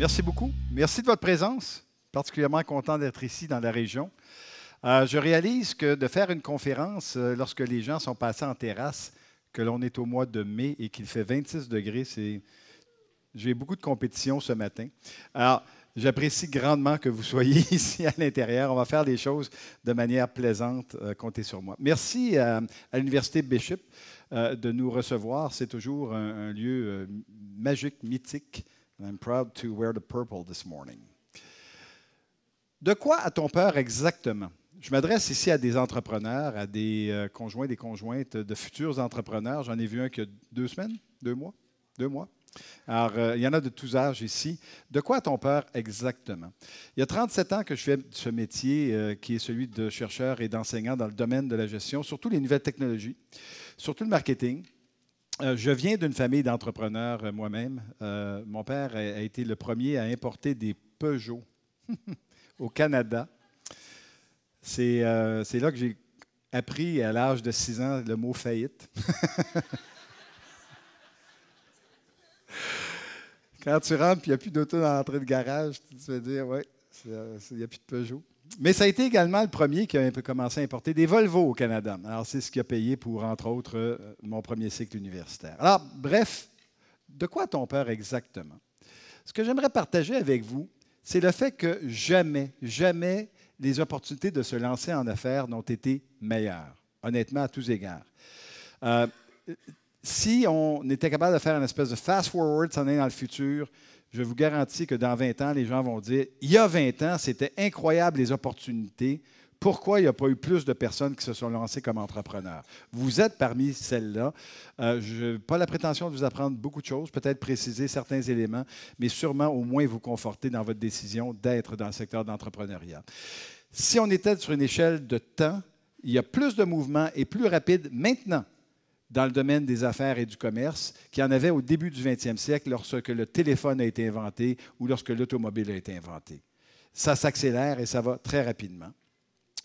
Merci beaucoup. Merci de votre présence. Particulièrement content d'être ici dans la région. Euh, je réalise que de faire une conférence euh, lorsque les gens sont passés en terrasse, que l'on est au mois de mai et qu'il fait 26 degrés, c'est. J'ai beaucoup de compétition ce matin. Alors, j'apprécie grandement que vous soyez ici à l'intérieur. On va faire les choses de manière plaisante. Euh, comptez sur moi. Merci à, l'Université Bishop de nous recevoir. C'est toujours un lieu magique, mythique, I'm proud to wear the purple this morning. De quoi a-t-on peur exactement? Je m'adresse ici à des entrepreneurs, à des euh, conjoints, des conjointes, de futurs entrepreneurs. J'en ai vu un y a deux semaines, deux mois, deux mois. Alors, euh, il y en a de tous âges ici. De quoi a-t-on peur exactement? Il y a 37 ans que je fais ce métier euh, qui est celui de chercheur et d'enseignant dans le domaine de la gestion, surtout les nouvelles technologies, surtout le marketing, euh, je viens d'une famille d'entrepreneurs euh, moi-même. Euh, mon père a été le premier à importer des Peugeot au Canada. C'est là que j'ai appris à l'âge de 6 ans le mot faillite. Quand tu rentres et il n'y a plus d'auto dans l'entrée de garage, tu te dire, oui, il n'y a plus de Peugeot mais ça a été également le premier qui a commencé à importer des Volvo au Canada. Alors, c'est ce qui a payé pour, entre autres, euh, mon premier cycle universitaire. Alors, bref, de quoi a-t-on peur exactement? Ce que j'aimerais partager avec vous, c'est le fait que jamais, jamais les opportunités de se lancer en affaires n'ont été meilleures, honnêtement, à tous égards. Euh, si on était capable de faire une espèce de fast-forward, s'en dans le futur, je vous garantis que dans 20 ans, les gens vont dire il y a 20 ans, c'était incroyable les opportunités. Pourquoi il n'y a pas eu plus de personnes qui se sont lancées comme entrepreneurs? Vous êtes parmi celles-là. Euh, je n'ai pas la prétention de vous apprendre beaucoup de choses, peut-être préciser certains éléments, mais sûrement au moins vous conforter dans votre décision d'être dans le secteur d'entrepreneuriat. Si on était sur une échelle de temps, il y a plus de mouvements et plus rapide maintenant dans le domaine des affaires et du commerce qu'il y en avait au début du 20e siècle lorsque le téléphone a été inventé ou lorsque l'automobile a été inventée. Ça s'accélère et ça va très rapidement.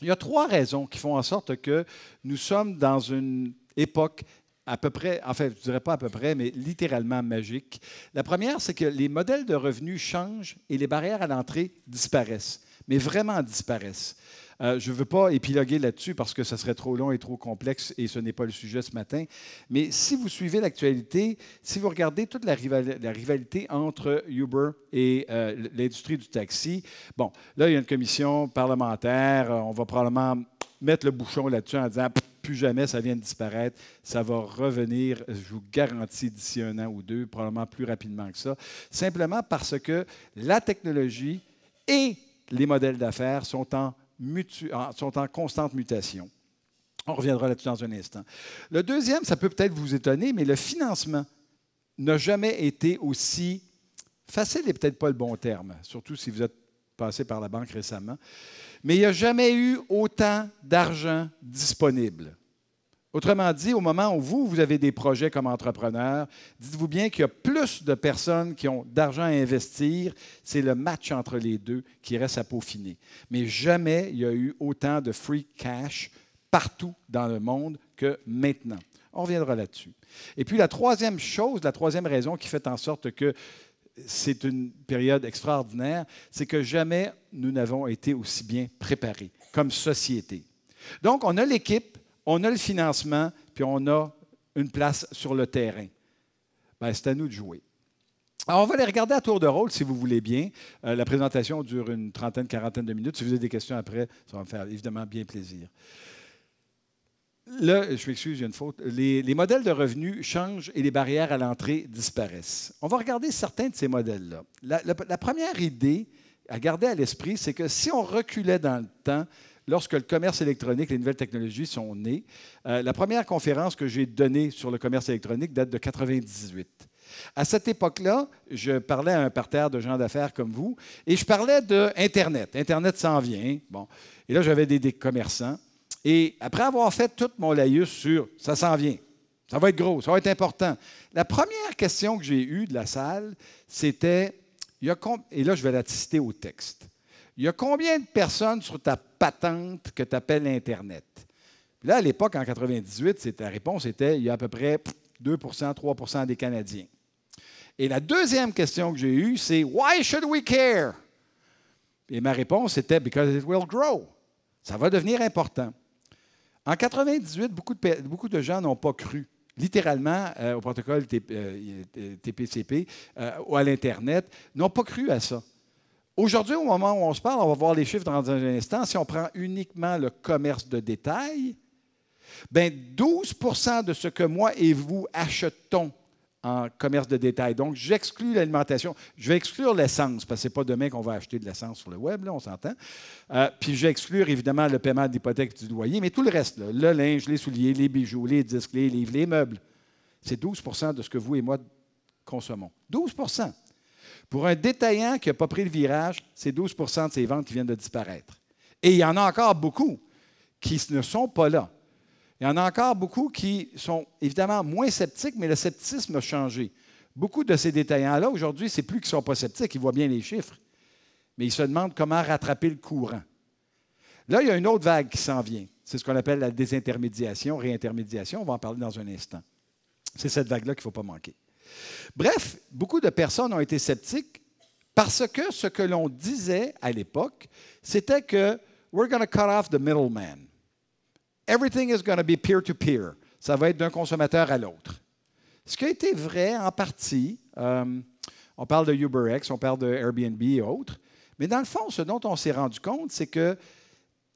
Il y a trois raisons qui font en sorte que nous sommes dans une époque à peu près, en je ne dirais pas à peu près, mais littéralement magique. La première, c'est que les modèles de revenus changent et les barrières à l'entrée disparaissent, mais vraiment disparaissent. Euh, je ne veux pas épiloguer là-dessus parce que ça serait trop long et trop complexe et ce n'est pas le sujet ce matin. Mais si vous suivez l'actualité, si vous regardez toute la, la rivalité entre Uber et euh, l'industrie du taxi, bon, là, il y a une commission parlementaire. Euh, on va probablement mettre le bouchon là-dessus en disant plus jamais ça vient de disparaître. Ça va revenir, je vous garantis, d'ici un an ou deux, probablement plus rapidement que ça. Simplement parce que la technologie et les modèles d'affaires sont en sont en constante mutation. On reviendra là-dessus dans un instant. Le deuxième, ça peut peut-être vous étonner, mais le financement n'a jamais été aussi facile, et peut-être pas le bon terme, surtout si vous êtes passé par la banque récemment, mais il n'y a jamais eu autant d'argent disponible. Autrement dit, au moment où vous, vous avez des projets comme entrepreneur, dites-vous bien qu'il y a plus de personnes qui ont d'argent à investir. C'est le match entre les deux qui reste à peaufiner. Mais jamais il y a eu autant de free cash partout dans le monde que maintenant. On reviendra là-dessus. Et puis la troisième chose, la troisième raison qui fait en sorte que c'est une période extraordinaire, c'est que jamais nous n'avons été aussi bien préparés comme société. Donc, on a l'équipe on a le financement, puis on a une place sur le terrain. Bien, c'est à nous de jouer. Alors, on va les regarder à tour de rôle, si vous voulez bien. Euh, la présentation dure une trentaine, quarantaine de minutes. Si vous avez des questions après, ça va me faire évidemment bien plaisir. Là, je m'excuse, il y a une faute. Les, modèles de revenus changent et les barrières à l'entrée disparaissent. On va regarder certains de ces modèles-là. la première idée à garder à l'esprit, c'est que si on reculait dans le temps, lorsque le commerce électronique, les nouvelles technologies sont nées. Euh, la première conférence que j'ai donnée sur le commerce électronique date de 1998. À cette époque-là, je parlais à un parterre de gens d'affaires comme vous et je parlais de Internet. Internet s'en vient. Bon. Et là, j'avais des, des, commerçants. Et après avoir fait tout mon laïus sur ça s'en vient, ça va être gros, ça va être important, la première question que j'ai eue de la salle, c'était, et là, je vais la citer au texte. Il y a combien de personnes sur ta patente que tu appelles Internet? là, à l'époque, en 1998, ta réponse était il y a à peu près 2 3 des Canadiens. Et la deuxième question que j'ai eue, c'est Why should we care? Et ma réponse était Because it will grow. Ça va devenir important. En 1998, beaucoup de, gens n'ont pas cru littéralement euh, au protocole TPCP, ou euh, euh, à l'Internet, n'ont pas cru à ça. Aujourd'hui, au moment où on se parle, on va voir les chiffres dans un instant. Si on prend uniquement le commerce de détail, ben 12 de ce que moi et vous achetons en commerce de détail. Donc, j'exclus l'alimentation. Je vais exclure l'essence, parce que ce n'est pas demain qu'on va acheter de l'essence sur le web, là, on s'entend. Euh, puis, je vais exclure évidemment le paiement d'hypothèque du loyer, mais tout le reste, le linge, les souliers, les bijoux, les disques, les livres, les meubles, c'est 12 de ce que vous et moi consommons. 12 pour un détaillant qui n'a pas pris le virage, c'est 12 de ses ventes qui viennent de disparaître. Et il y en a encore beaucoup qui ne sont pas là. Il y en a encore beaucoup qui sont évidemment moins sceptiques, mais le scepticisme a changé. Beaucoup de ces détaillants-là, aujourd'hui, c'est plus qu'ils ne sont pas sceptiques, ils voient bien les chiffres, mais ils se demandent comment rattraper le courant. Là, il y a une autre vague qui s'en vient. C'est ce qu'on appelle la désintermédiation, réintermédiation. On va en parler dans un instant. C'est cette vague-là qu'il ne faut pas manquer. Bref, beaucoup de personnes ont été sceptiques parce que ce que l'on disait à l'époque, c'était que we're going to cut off the middleman. Everything is going to be peer-to-peer. Ça va être d'un consommateur à l'autre. Ce qui a été vrai en partie, euh, on parle de UberX, on parle de Airbnb et autres, mais dans le fond, ce dont on s'est rendu compte, c'est que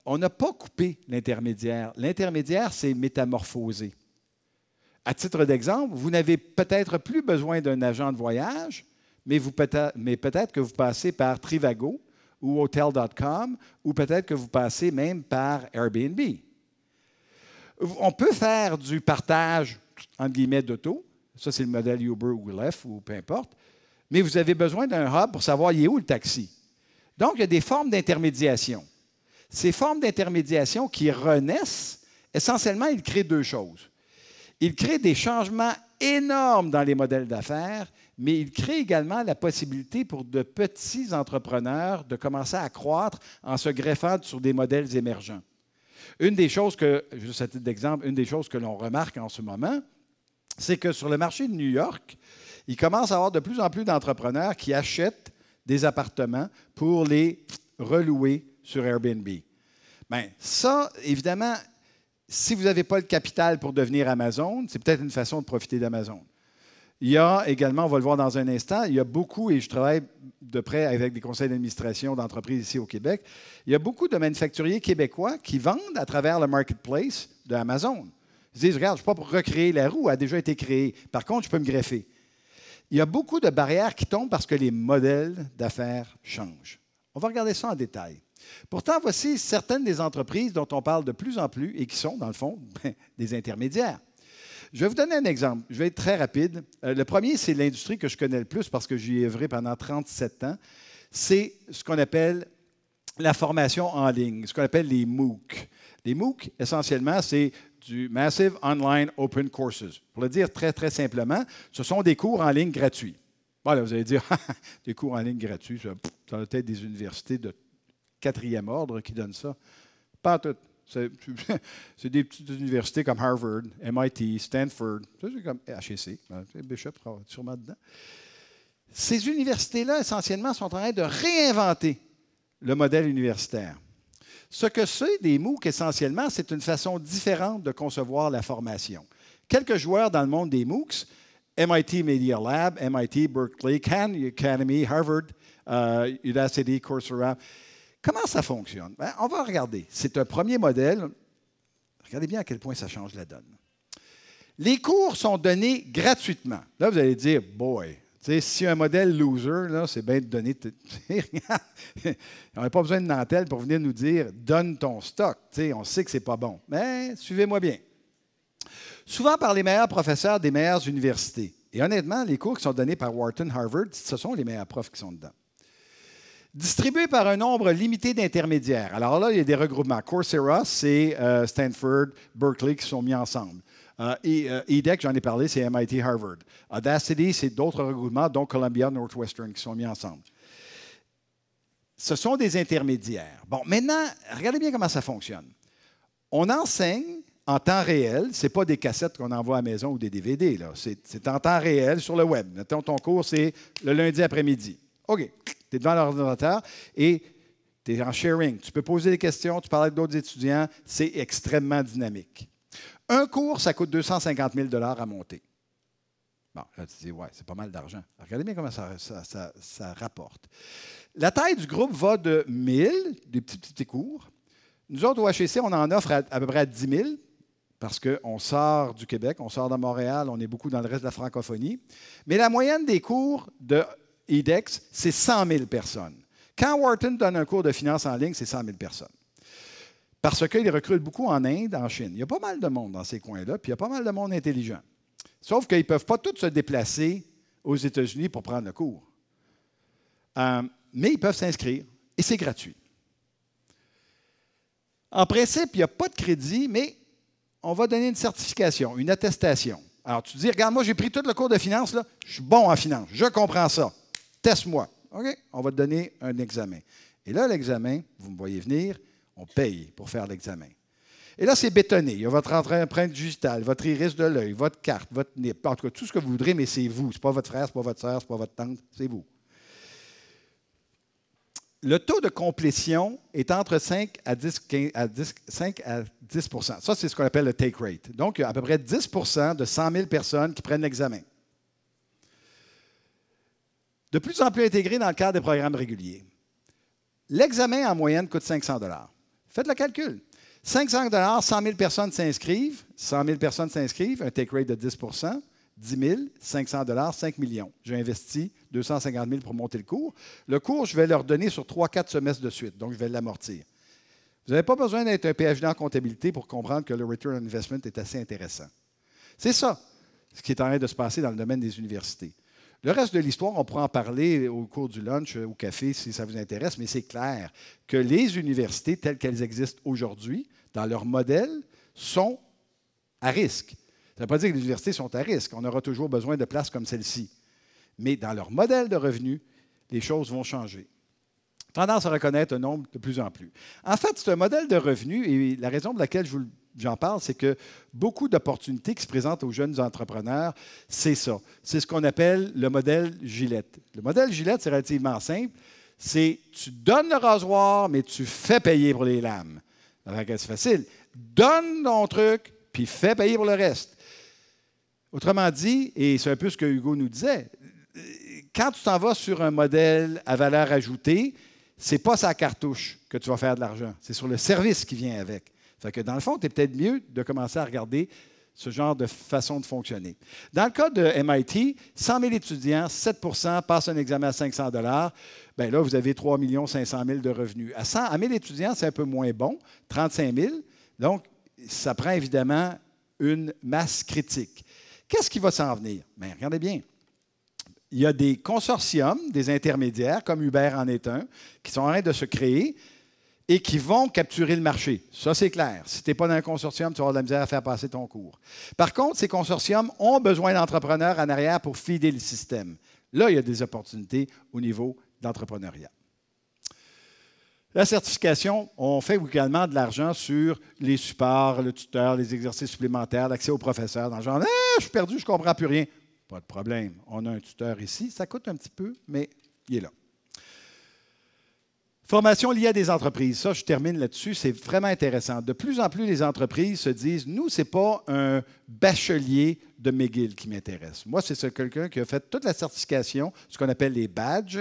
on n'a pas coupé l'intermédiaire. L'intermédiaire s'est métamorphosé. À titre d'exemple, vous n'avez peut-être plus besoin d'un agent de voyage, mais, vous peut-être, que vous passez par Trivago ou Hotel.com, ou peut-être que vous passez même par Airbnb. On peut faire du partage, entre guillemets, d'auto. Ça, c'est le modèle Uber ou Lyft ou peu importe. Mais vous avez besoin d'un hub pour savoir il est où le taxi. Donc, il y a des formes d'intermédiation. Ces formes d'intermédiation qui renaissent, essentiellement, elles créent deux choses. Il crée des changements énormes dans les modèles d'affaires, mais il crée également la possibilité pour de petits entrepreneurs de commencer à croître en se greffant sur des modèles émergents. Une des choses que, juste à d'exemple, une des choses que l'on remarque en ce moment, c'est que sur le marché de New York, il commence à avoir de plus en plus d'entrepreneurs qui achètent des appartements pour les relouer sur Airbnb. Bien, ça, évidemment, si vous n'avez pas le capital pour devenir Amazon, c'est peut-être une façon de profiter d'Amazon. Il y a également, on va le voir dans un instant, il y a beaucoup, et je travaille de près avec des conseils d'administration d'entreprises ici au Québec, il y a beaucoup de manufacturiers québécois qui vendent à travers le marketplace de Amazon. Ils disent, regarde, je ne suis pas pour recréer la roue, elle a déjà été créée. Par contre, je peux me greffer. Il y a beaucoup de barrières qui tombent parce que les modèles d'affaires changent. On va regarder ça en détail. Pourtant, voici certaines des entreprises dont on parle de plus en plus et qui sont, dans le fond, ben, des intermédiaires. Je vais vous donner un exemple. Je vais être très rapide. Euh, le premier, c'est l'industrie que je connais le plus parce que j'y ai œuvré pendant 37 ans. C'est ce qu'on appelle la formation en ligne, ce qu'on appelle les MOOC. Les MOOC, essentiellement, c'est du Massive Online Open Courses. Pour le dire très, très simplement, ce sont des cours en ligne gratuits. Voilà, vous allez dire, des cours en ligne gratuits, ça, ça doit être des universités de quatrième ordre qui donne ça. Pas tout. C'est, des petites universités comme Harvard, MIT, Stanford, c'est comme e HEC, hein, Bishop sûrement dedans. Ces universités-là, essentiellement, sont en train de réinventer le modèle universitaire. Ce que c'est des MOOC, essentiellement, c'est une façon différente de concevoir la formation. Quelques joueurs dans le monde des MOOCs, MIT Media Lab, MIT, Berkeley, Khan Academy, Harvard, Udacity, euh, Coursera, Comment ça fonctionne? Ben, on va regarder. C'est un premier modèle. Regardez bien à quel point ça change la donne. Les cours sont donnés gratuitement. Là, vous allez dire, boy, si un modèle loser, c'est bien de donner. on n'a pas besoin de Nantel pour venir nous dire donne ton stock. on sait que ce n'est pas bon. Mais suivez-moi bien. Souvent par les meilleurs professeurs des meilleures universités. Et honnêtement, les cours qui sont donnés par Wharton, Harvard, ce sont les meilleurs profs qui sont dedans distribué par un nombre limité d'intermédiaires. Alors là, il y a des regroupements. Coursera, c'est euh, Stanford, Berkeley qui sont mis ensemble. Euh, et EDEC, euh, e j'en ai parlé, c'est MIT, Harvard. Audacity, c'est d'autres regroupements, dont Columbia, Northwestern, qui sont mis ensemble. Ce sont des intermédiaires. Bon, maintenant, regardez bien comment ça fonctionne. On enseigne en temps réel, ce n'est pas des cassettes qu'on envoie à la maison ou des DVD, C'est, en temps réel sur le web. Mettons, ton cours, c'est le lundi après-midi. OK tu es devant l'ordinateur et tu es en sharing. Tu peux poser des questions, tu parles avec d'autres étudiants. C'est extrêmement dynamique. Un cours, ça coûte 250 000 à monter. Bon, là, tu dis, ouais, c'est pas mal d'argent. Regardez bien comment ça, rapporte. La taille du groupe va de 000, des petits, petits cours. Nous autres, au HEC, on en offre à, à peu près à 10 000 parce qu'on sort du Québec, on sort de Montréal, on est beaucoup dans le reste de la francophonie. Mais la moyenne des cours de IDEX, e c'est 100 000 personnes. Quand Wharton donne un cours de finance en ligne, c'est 100 000 personnes. Parce qu'il recrute beaucoup en Inde, en Chine. Il y a pas mal de monde dans ces coins-là, puis il y a pas mal de monde intelligent. Sauf qu'ils ne peuvent pas tous se déplacer aux États-Unis pour prendre le cours. Euh, mais ils peuvent s'inscrire et c'est gratuit. En principe, il n'y a pas de crédit, mais on va donner une certification, une attestation. Alors, tu te dis, regarde, moi, j'ai pris tout le cours de finance, là, je suis bon en finance, je comprends ça teste-moi. OK, on va te donner un examen. Et là, l'examen, vous me voyez venir, on paye pour faire l'examen. Et là, c'est bétonné. Il y a votre empreinte digitale, votre iris de l'œil, votre carte, votre NIP, en tout cas, tout ce que vous voudrez, mais c'est vous. Ce n'est pas votre frère, ce n'est pas votre soeur, ce n'est pas votre tante, c'est vous. Le taux de complétion est entre 5 à 10, à 5 à 10 Ça, c'est ce qu'on appelle le take rate. Donc, il y a à peu près 10 de 100 000 personnes qui prennent l'examen de plus en plus intégré dans le cadre des programmes réguliers. L'examen en moyenne coûte 500 Faites le calcul. 500 100 000 personnes s'inscrivent, 100 000 personnes s'inscrivent, un take rate de 10 10 000, 500 5 millions. J'ai investi 250 000 pour monter le cours. Le cours, je vais leur donner sur 3-4 semestres de suite, donc je vais l'amortir. Vous n'avez pas besoin d'être un PhD en comptabilité pour comprendre que le return on investment est assez intéressant. C'est ça ce qui est en train de se passer dans le domaine des universités. Le reste de l'histoire, on pourra en parler au cours du lunch, euh, au café, si ça vous intéresse, mais c'est clair que les universités telles qu'elles existent aujourd'hui, dans leur modèle, sont à risque. Ça ne veut pas dire que les universités sont à risque. On aura toujours besoin de places comme celle-ci. Mais dans leur modèle de revenus, les choses vont changer tendance à reconnaître un nombre de plus en plus. En fait, c'est un modèle de revenu et la raison pour laquelle je vous le j'en parle, c'est que beaucoup d'opportunités qui se présentent aux jeunes entrepreneurs, c'est ça. C'est ce qu'on appelle le modèle Gillette. Le modèle Gillette, c'est relativement simple. C'est tu donnes le rasoir, mais tu fais payer pour les lames. C'est facile. Donne ton truc, puis fais payer pour le reste. Autrement dit, et c'est un peu ce que Hugo nous disait, quand tu t'en vas sur un modèle à valeur ajoutée, c'est pas sa cartouche que tu vas faire de l'argent, c'est sur le service qui vient avec que dans le fond, c'est peut-être mieux de commencer à regarder ce genre de façon de fonctionner. Dans le cas de MIT, 100 000 étudiants, 7 passent un examen à 500 dollars. Ben là, vous avez 3 500 000 de revenus. À, 100, à étudiants, c'est un peu moins bon, 35 000. Donc, ça prend évidemment une masse critique. Qu'est-ce qui va s'en venir? Bien, regardez bien. Il y a des consortiums, des intermédiaires, comme Uber en est un, qui sont en train de se créer et qui vont capturer le marché. Ça, c'est clair. Si tu n'es pas dans un consortium, tu vas avoir de la misère à faire passer ton cours. Par contre, ces consortiums ont besoin d'entrepreneurs en arrière pour fider le système. Là, il y a des opportunités au niveau d'entrepreneuriat. La certification, on fait également de l'argent sur les supports, le tuteur, les exercices supplémentaires, l'accès aux professeurs, dans le genre, eh, je suis perdu, je ne comprends plus rien. Pas de problème. On a un tuteur ici. Ça coûte un petit peu, mais il est là. Formation liée à des entreprises. Ça, je termine là-dessus. C'est vraiment intéressant. De plus en plus, les entreprises se disent Nous, ce n'est pas un bachelier de McGill qui m'intéresse. Moi, c'est quelqu'un qui a fait toute la certification, ce qu'on appelle les badges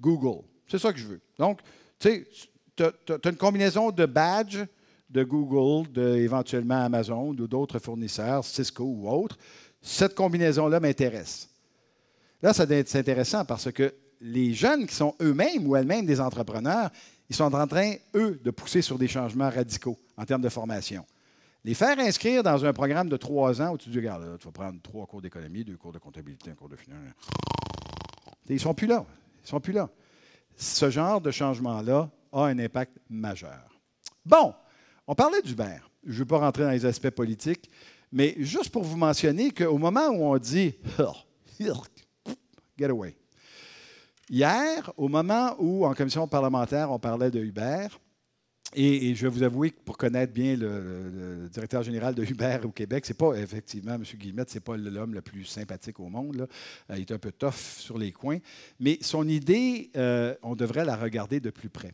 Google. C'est ça que je veux. Donc, tu sais, tu as, une combinaison de badges de Google, de, éventuellement Amazon ou d'autres fournisseurs, Cisco ou autres. Cette combinaison-là m'intéresse. Là, ça doit être intéressant parce que les jeunes qui sont eux-mêmes ou elles-mêmes des entrepreneurs, ils sont en train, eux, de pousser sur des changements radicaux en termes de formation. Les faire inscrire dans un programme de trois ans où tu dis, regarde, là, tu vas prendre trois cours d'économie, deux cours de comptabilité, un cours de finance. Ils ne sont plus là. Ils sont plus là. Ce genre de changement-là a un impact majeur. Bon, on parlait du d'Uber. Je ne veux pas rentrer dans les aspects politiques, mais juste pour vous mentionner qu'au moment où on dit, oh, get away, Hier, au moment où, en commission parlementaire, on parlait de Hubert, et, je vais vous avouer que pour connaître bien le, directeur général de Hubert au Québec, c'est pas, effectivement, M. Guillemette, c'est pas l'homme le plus sympathique au monde. Euh, il est un peu tough sur les coins. Mais son idée, euh, on devrait la regarder de plus près.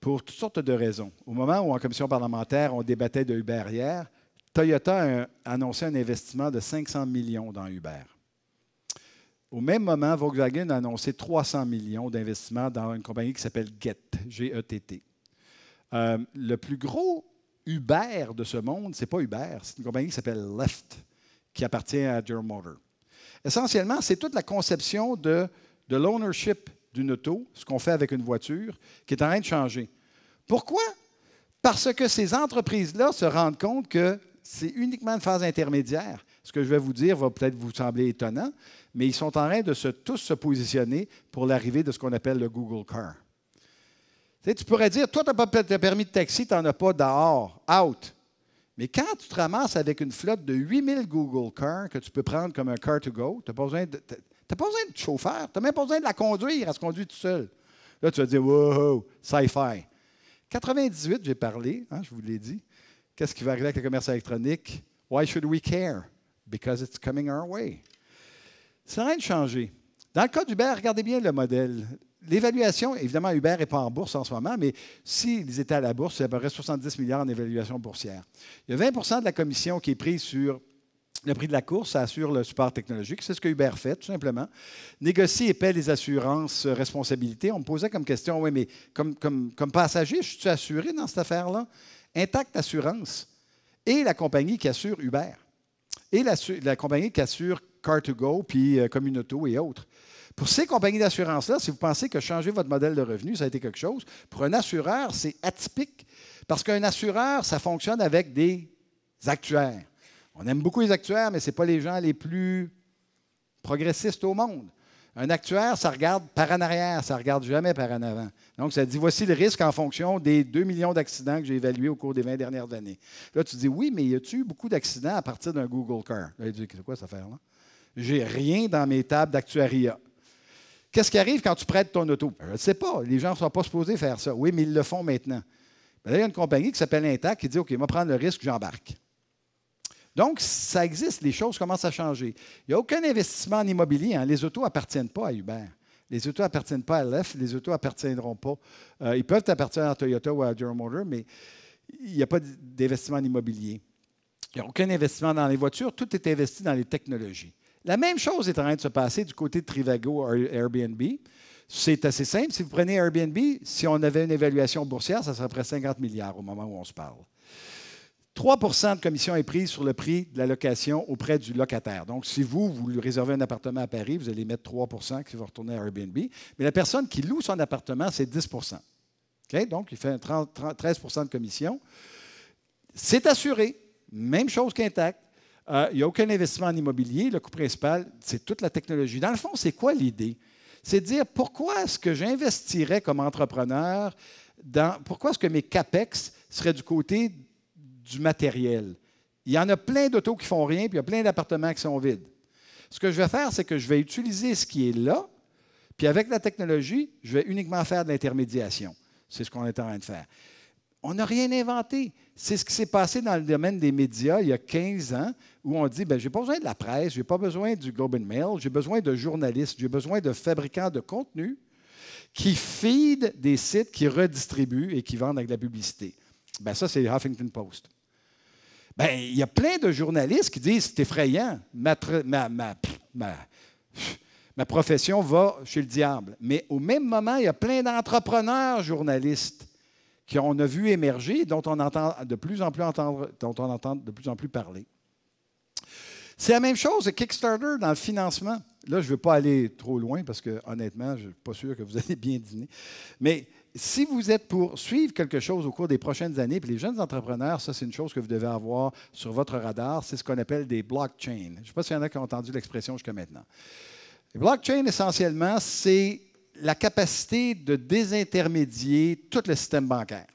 Pour toutes sortes de raisons. Au moment où, en commission parlementaire, on débattait de Hubert hier, Toyota a annoncé un investissement de 500 millions dans Hubert. Au même moment, Volkswagen a annoncé 300 millions d'investissements dans une compagnie qui s'appelle Get, g e t euh, le plus gros Uber de ce monde, c'est pas Uber, c'est une compagnie qui s'appelle Lyft, qui appartient à General Motor. Essentiellement, c'est toute la conception de l'ownership d'une auto, ce qu'on fait avec une voiture, qui est en train de changer. Pourquoi? Parce que ces entreprises-là se rendent compte que c'est uniquement une phase intermédiaire. Ce que je vais vous dire va peut-être vous sembler étonnant, mais ils sont en train de se, tous se positionner pour l'arrivée de ce qu'on appelle le Google Car. Tu, pourrais dire, toi, tu n'as pas de permis de taxi, tu n'en as pas dehors, out. Mais quand tu te ramasses avec une flotte de 8000 Google Car que tu peux prendre comme un car to go, tu n'as pas, besoin de, chauffeur, tu n'as même pas besoin de la conduire, elle se conduit tout seul. Là, tu vas dire, wow, sci-fi. 98, j'ai parlé, hein, je vous l'ai dit. Qu'est-ce qui va arriver avec le commerce électronique? Why should we care? Because it's coming our way. Ça n'a rien de changé. Dans le cas d'Uber, regardez bien le modèle. L'évaluation, évidemment, Uber n'est pas en bourse en ce moment, mais s'ils étaient à la bourse, il y aurait 70 milliards en évaluation boursière. Il y a 20 de la commission qui est prise sur le prix de la course, ça assure le support technologique. C'est ce que Uber fait, tout simplement. Négocie et paie les assurances euh, responsabilité. On me posait comme question, oui, mais comme, passager, je suis assuré dans cette affaire-là? Intact Assurance et la compagnie qui assure Uber et la, la compagnie qui assure car2Go, puis euh, Communauto et autres. Pour ces compagnies d'assurance-là, si vous pensez que changer votre modèle de revenu, ça a été quelque chose, pour un assureur, c'est atypique parce qu'un assureur, ça fonctionne avec des actuaires. On aime beaucoup les actuaires, mais ce n'est pas les gens les plus progressistes au monde. Un actuaire, ça regarde par en arrière, ça ne regarde jamais par en avant. Donc, ça dit voici le risque en fonction des 2 millions d'accidents que j'ai évalués au cours des 20 dernières années. Là, tu dis oui, mais y a-tu eu beaucoup d'accidents à partir d'un Google Car Là, il dit c'est quoi ça affaire-là j'ai rien dans mes tables d'actuariat. Qu'est-ce qui arrive quand tu prêtes ton auto? Ben, je ne sais pas. Les gens ne sont pas supposés faire ça. Oui, mais ils le font maintenant. Ben, il y a une compagnie qui s'appelle Intact qui dit OK, vais prendre le risque, j'embarque. Donc, ça existe, les choses commencent à changer. Il n'y a aucun investissement en immobilier. Hein. Les autos appartiennent pas à Uber. Les autos appartiennent pas à LF, les autos n'appartiendront pas. Euh, ils peuvent appartenir à Toyota ou à General Motors, mais il n'y a pas d'investissement en immobilier. Il n'y a aucun investissement dans les voitures, tout est investi dans les technologies. La même chose est en train de se passer du côté de Trivago Airbnb. C'est assez simple. Si vous prenez Airbnb, si on avait une évaluation boursière, ça serait près 50 milliards au moment où on se parle. 3 de commission est prise sur le prix de la location auprès du locataire. Donc, si vous, vous réservez un appartement à Paris, vous allez mettre 3 qui va retourner à Airbnb. Mais la personne qui loue son appartement, c'est 10 Donc, il fait 13 de commission. C'est assuré. Même chose qu'intact. Euh, il n'y a aucun investissement en immobilier. Le coût principal, c'est toute la technologie. Dans le fond, c'est quoi l'idée? C'est de dire pourquoi est-ce que j'investirais comme entrepreneur dans. Pourquoi est-ce que mes CAPEX seraient du côté du matériel? Il y en a plein d'autos qui font rien, puis il y a plein d'appartements qui sont vides. Ce que je vais faire, c'est que je vais utiliser ce qui est là, puis avec la technologie, je vais uniquement faire de l'intermédiation. C'est ce qu'on est en train de faire. On n'a rien inventé. C'est ce qui s'est passé dans le domaine des médias il y a 15 ans, où on dit, je ben, j'ai pas besoin de la presse, j'ai pas besoin du Globe and Mail, j'ai besoin de journalistes, j'ai besoin de fabricants de contenu qui feed des sites qui redistribuent et qui vendent avec de la publicité. Ben, ça, c'est Huffington Post. Ben, il y a plein de journalistes qui disent, c'est effrayant, ma, ma ma profession va chez le diable. Mais au même moment, il y a plein d'entrepreneurs journalistes qu'on a vu émerger et dont on entend de plus en plus entendre, dont on entend de plus en plus parler. C'est la même chose, Kickstarter dans le financement. Là, je ne veux pas aller trop loin parce que honnêtement, je ne suis pas sûr que vous allez bien dîner. Mais si vous êtes pour suivre quelque chose au cours des prochaines années, puis les jeunes entrepreneurs, ça, c'est une chose que vous devez avoir sur votre radar, c'est ce qu'on appelle des blockchains. Je ne sais pas s'il y en a qui ont entendu l'expression jusqu'à maintenant. Les blockchains, essentiellement, c'est la capacité de désintermédier tout le système bancaire.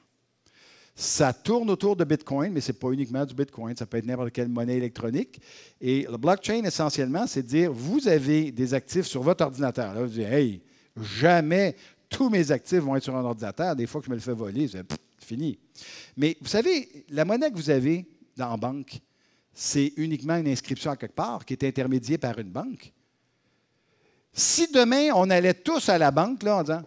Ça tourne autour de Bitcoin, mais ce n'est pas uniquement du Bitcoin, ça peut être n'importe quelle monnaie électronique. Et le blockchain, essentiellement, c'est dire, vous avez des actifs sur votre ordinateur. Là, vous dites, hey, jamais tous mes actifs vont être sur un ordinateur. Des fois que je me le fais voler, c'est fini. Mais vous savez, la monnaie que vous avez en banque, c'est uniquement une inscription à quelque part qui est intermédiée par une banque. Si demain, on allait tous à la banque là, en disant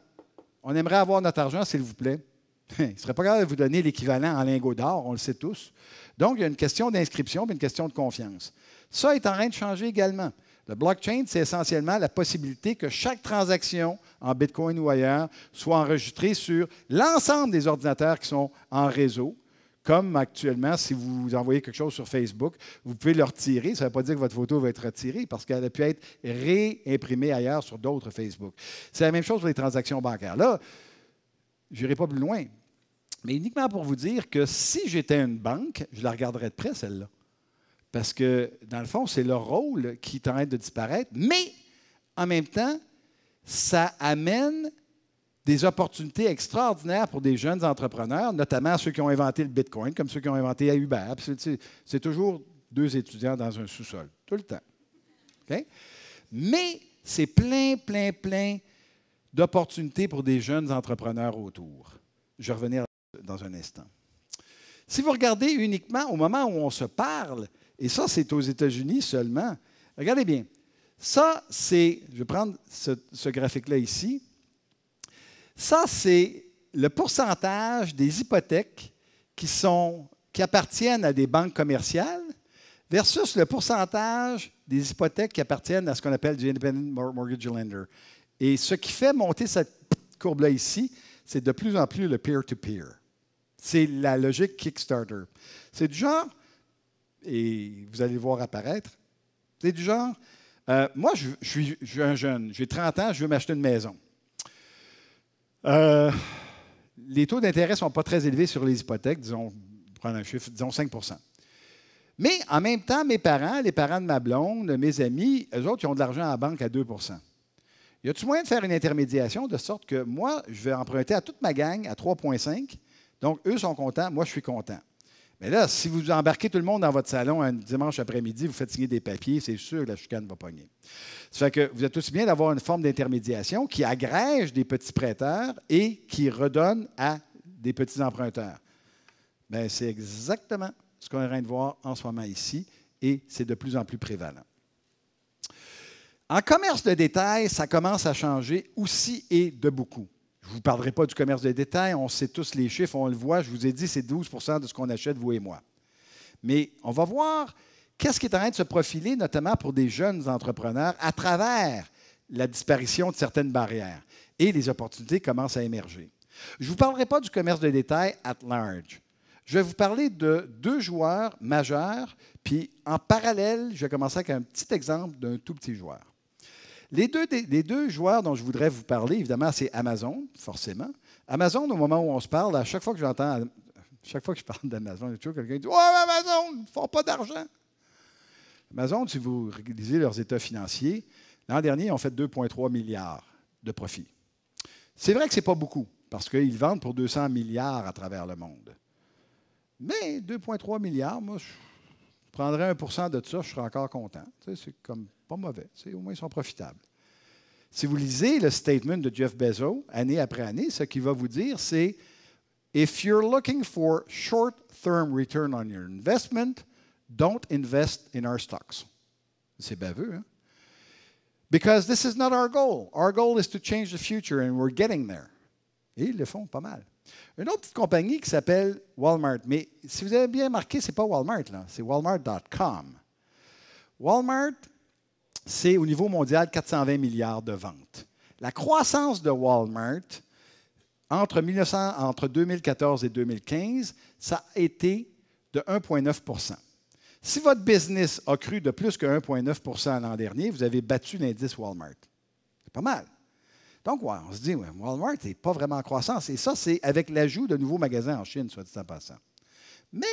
On aimerait avoir notre argent, s'il vous plaît, il ne serait pas grave de vous donner l'équivalent en lingots d'or, on le sait tous. Donc, il y a une question d'inscription et une question de confiance. Ça est en train de changer également. Le blockchain, c'est essentiellement la possibilité que chaque transaction en Bitcoin ou ailleurs soit enregistrée sur l'ensemble des ordinateurs qui sont en réseau comme actuellement, si vous envoyez quelque chose sur Facebook, vous pouvez le retirer. Ça ne veut pas dire que votre photo va être retirée parce qu'elle a pu être réimprimée ailleurs sur d'autres Facebook. C'est la même chose pour les transactions bancaires. Là, je n'irai pas plus loin, mais uniquement pour vous dire que si j'étais une banque, je la regarderais de près, celle-là. Parce que, dans le fond, c'est leur rôle qui tend de disparaître, mais en même temps, ça amène des opportunités extraordinaires pour des jeunes entrepreneurs, notamment ceux qui ont inventé le Bitcoin, comme ceux qui ont inventé Uber. C'est toujours deux étudiants dans un sous-sol, tout le temps. Mais c'est plein, plein, plein d'opportunités pour des jeunes entrepreneurs autour. Je vais revenir dans un instant. Si vous regardez uniquement au moment où on se parle, et ça, c'est aux États-Unis seulement, regardez bien. Ça, c'est, je vais prendre ce graphique-là ici. Ça, c'est le pourcentage des hypothèques qui, sont, qui appartiennent à des banques commerciales versus le pourcentage des hypothèques qui appartiennent à ce qu'on appelle du independent mortgage lender. Et ce qui fait monter cette courbe-là ici, c'est de plus en plus le peer-to-peer. C'est la logique Kickstarter. C'est du genre, et vous allez le voir apparaître, c'est du genre, euh, moi, je, suis un jeune, j'ai 30 ans, je veux m'acheter une maison. Euh, les taux d'intérêt ne sont pas très élevés sur les hypothèques, disons, prendre un chiffre, disons 5 Mais en même temps, mes parents, les parents de ma blonde, mes amis, eux autres, ils ont de l'argent à la banque à 2 Y a-t-il moyen de faire une intermédiation de sorte que moi, je vais emprunter à toute ma gang à 3,5 Donc, eux sont contents, moi, je suis content. Mais là, si vous embarquez tout le monde dans votre salon un dimanche après-midi, vous faites signer des papiers, c'est sûr que la chicane va pogner. Ça fait que vous êtes aussi bien d'avoir une forme d'intermédiation qui agrège des petits prêteurs et qui redonne à des petits emprunteurs. Bien, c'est exactement ce qu'on est en train de voir en ce moment ici et c'est de plus en plus prévalent. En commerce de détail, ça commence à changer aussi et de beaucoup. Je ne vous parlerai pas du commerce de détail, on sait tous les chiffres, on le voit. Je vous ai dit, c'est 12 de ce qu'on achète, vous et moi. Mais on va voir qu'est-ce qui est en train de se profiler, notamment pour des jeunes entrepreneurs, à travers la disparition de certaines barrières. Et les opportunités commencent à émerger. Je ne vous parlerai pas du commerce de détail at large. Je vais vous parler de deux joueurs majeurs, puis en parallèle, je vais commencer avec un petit exemple d'un tout petit joueur. Les deux, joueurs dont je voudrais vous parler, évidemment, c'est Amazon, forcément. Amazon, au moment où on se parle, à chaque fois que j'entends, chaque fois que je parle d'Amazon, il y a toujours quelqu'un qui dit Oh, Amazon, ils ne font pas d'argent. Amazon, si vous lisez leurs états financiers, l'an dernier, ils ont fait 2,3 milliards de profits. C'est vrai que ce n'est pas beaucoup, parce qu'ils vendent pour 200 milliards à travers le monde. Mais 2,3 milliards, moi, je prendrais 1 de ça, je serais encore content. c'est comme pas mauvais. Au moins, ils sont profitables. Si vous lisez le statement de Jeff Bezos, année après année, ce qu'il va vous dire, c'est If you're looking for short-term return on your investment, don't invest in our stocks. C'est baveux, hein? Because this is not our goal. Our goal is to change the future, and we're getting there. Et ils le font pas mal. Une autre petite compagnie qui s'appelle Walmart. Mais si vous avez bien marqué, c'est pas Walmart, là, c'est Walmart.com. Walmart, c'est au niveau mondial 420 milliards de ventes. La croissance de Walmart entre, entre 2014 et 2015, ça a été de 1,9 Si votre business a cru de plus que 1,9 l'an dernier, vous avez battu l'indice Walmart. C'est pas mal. Donc, on se dit, Walmart n'est pas vraiment en croissance. Et ça, c'est avec l'ajout de nouveaux magasins en Chine, soit dit en passant. Mais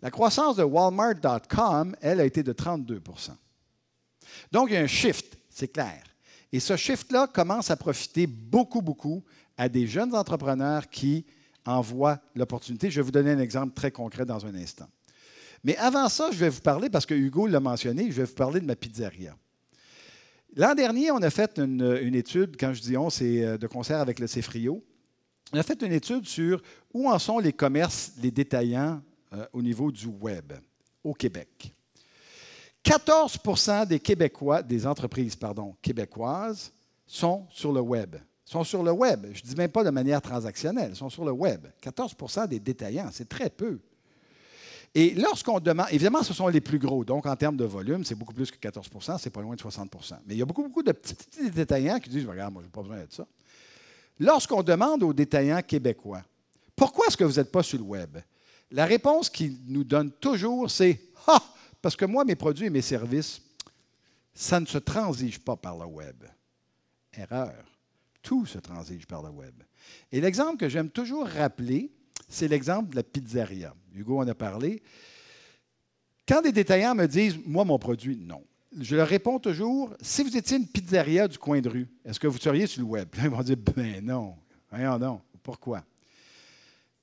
la croissance de Walmart.com, elle, a été de 32 donc, il y a un shift, c'est clair. Et ce shift-là commence à profiter beaucoup, beaucoup à des jeunes entrepreneurs qui envoient l'opportunité. Je vais vous donner un exemple très concret dans un instant. Mais avant ça, je vais vous parler, parce que Hugo l'a mentionné, je vais vous parler de ma pizzeria. L'an dernier, on a fait une, étude, quand je dis on, c'est euh, de concert avec le Cefrio. On a fait une étude sur où en sont les commerces, les détaillants euh, au niveau du web au Québec. 14 des Québécois, des entreprises pardon, québécoises sont sur le Web. Sont sur le Web. Je ne dis même pas de manière transactionnelle, sont sur le Web. 14 des détaillants, c'est très peu. Et lorsqu'on demande, évidemment, ce sont les plus gros. Donc, en termes de volume, c'est beaucoup plus que 14 c'est pas loin de 60 Mais il y a beaucoup, beaucoup de petits, petits détaillants qui disent Regarde, moi, je n'ai pas besoin de ça. Lorsqu'on demande aux détaillants québécois Pourquoi est-ce que vous n'êtes pas sur le Web La réponse qu'ils nous donnent toujours, c'est Ah, parce que moi, mes produits et mes services, ça ne se transige pas par le web. Erreur. Tout se transige par le web. Et l'exemple que j'aime toujours rappeler, c'est l'exemple de la pizzeria. Hugo en a parlé. Quand des détaillants me disent, moi, mon produit, non. Je leur réponds toujours, si vous étiez une pizzeria du coin de rue, est-ce que vous seriez sur le web? ils vont dire, ben non, rien non. Pourquoi?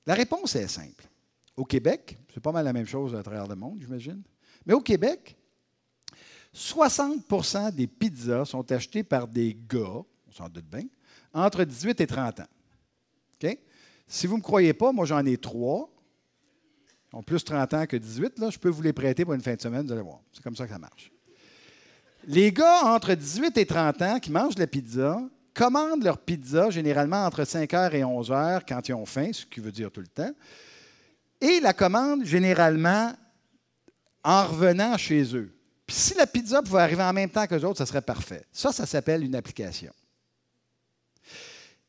La réponse est simple. Au Québec, c'est pas mal la même chose à travers le monde, j'imagine. Mais au Québec, 60 des pizzas sont achetées par des gars, on s'en doute bien, entre 18 et 30 ans. Ok Si vous ne me croyez pas, moi j'en ai trois. Ils ont plus 30 ans que 18, là, je peux vous les prêter pour une fin de semaine, vous allez voir. C'est comme ça que ça marche. Les gars entre 18 et 30 ans qui mangent la pizza commandent leur pizza généralement entre 5h et 11h quand ils ont faim, ce qui veut dire tout le temps, et la commande généralement en revenant chez eux. Puis si la pizza pouvait arriver en même temps que les autres, ça serait parfait. Ça, ça s'appelle une application.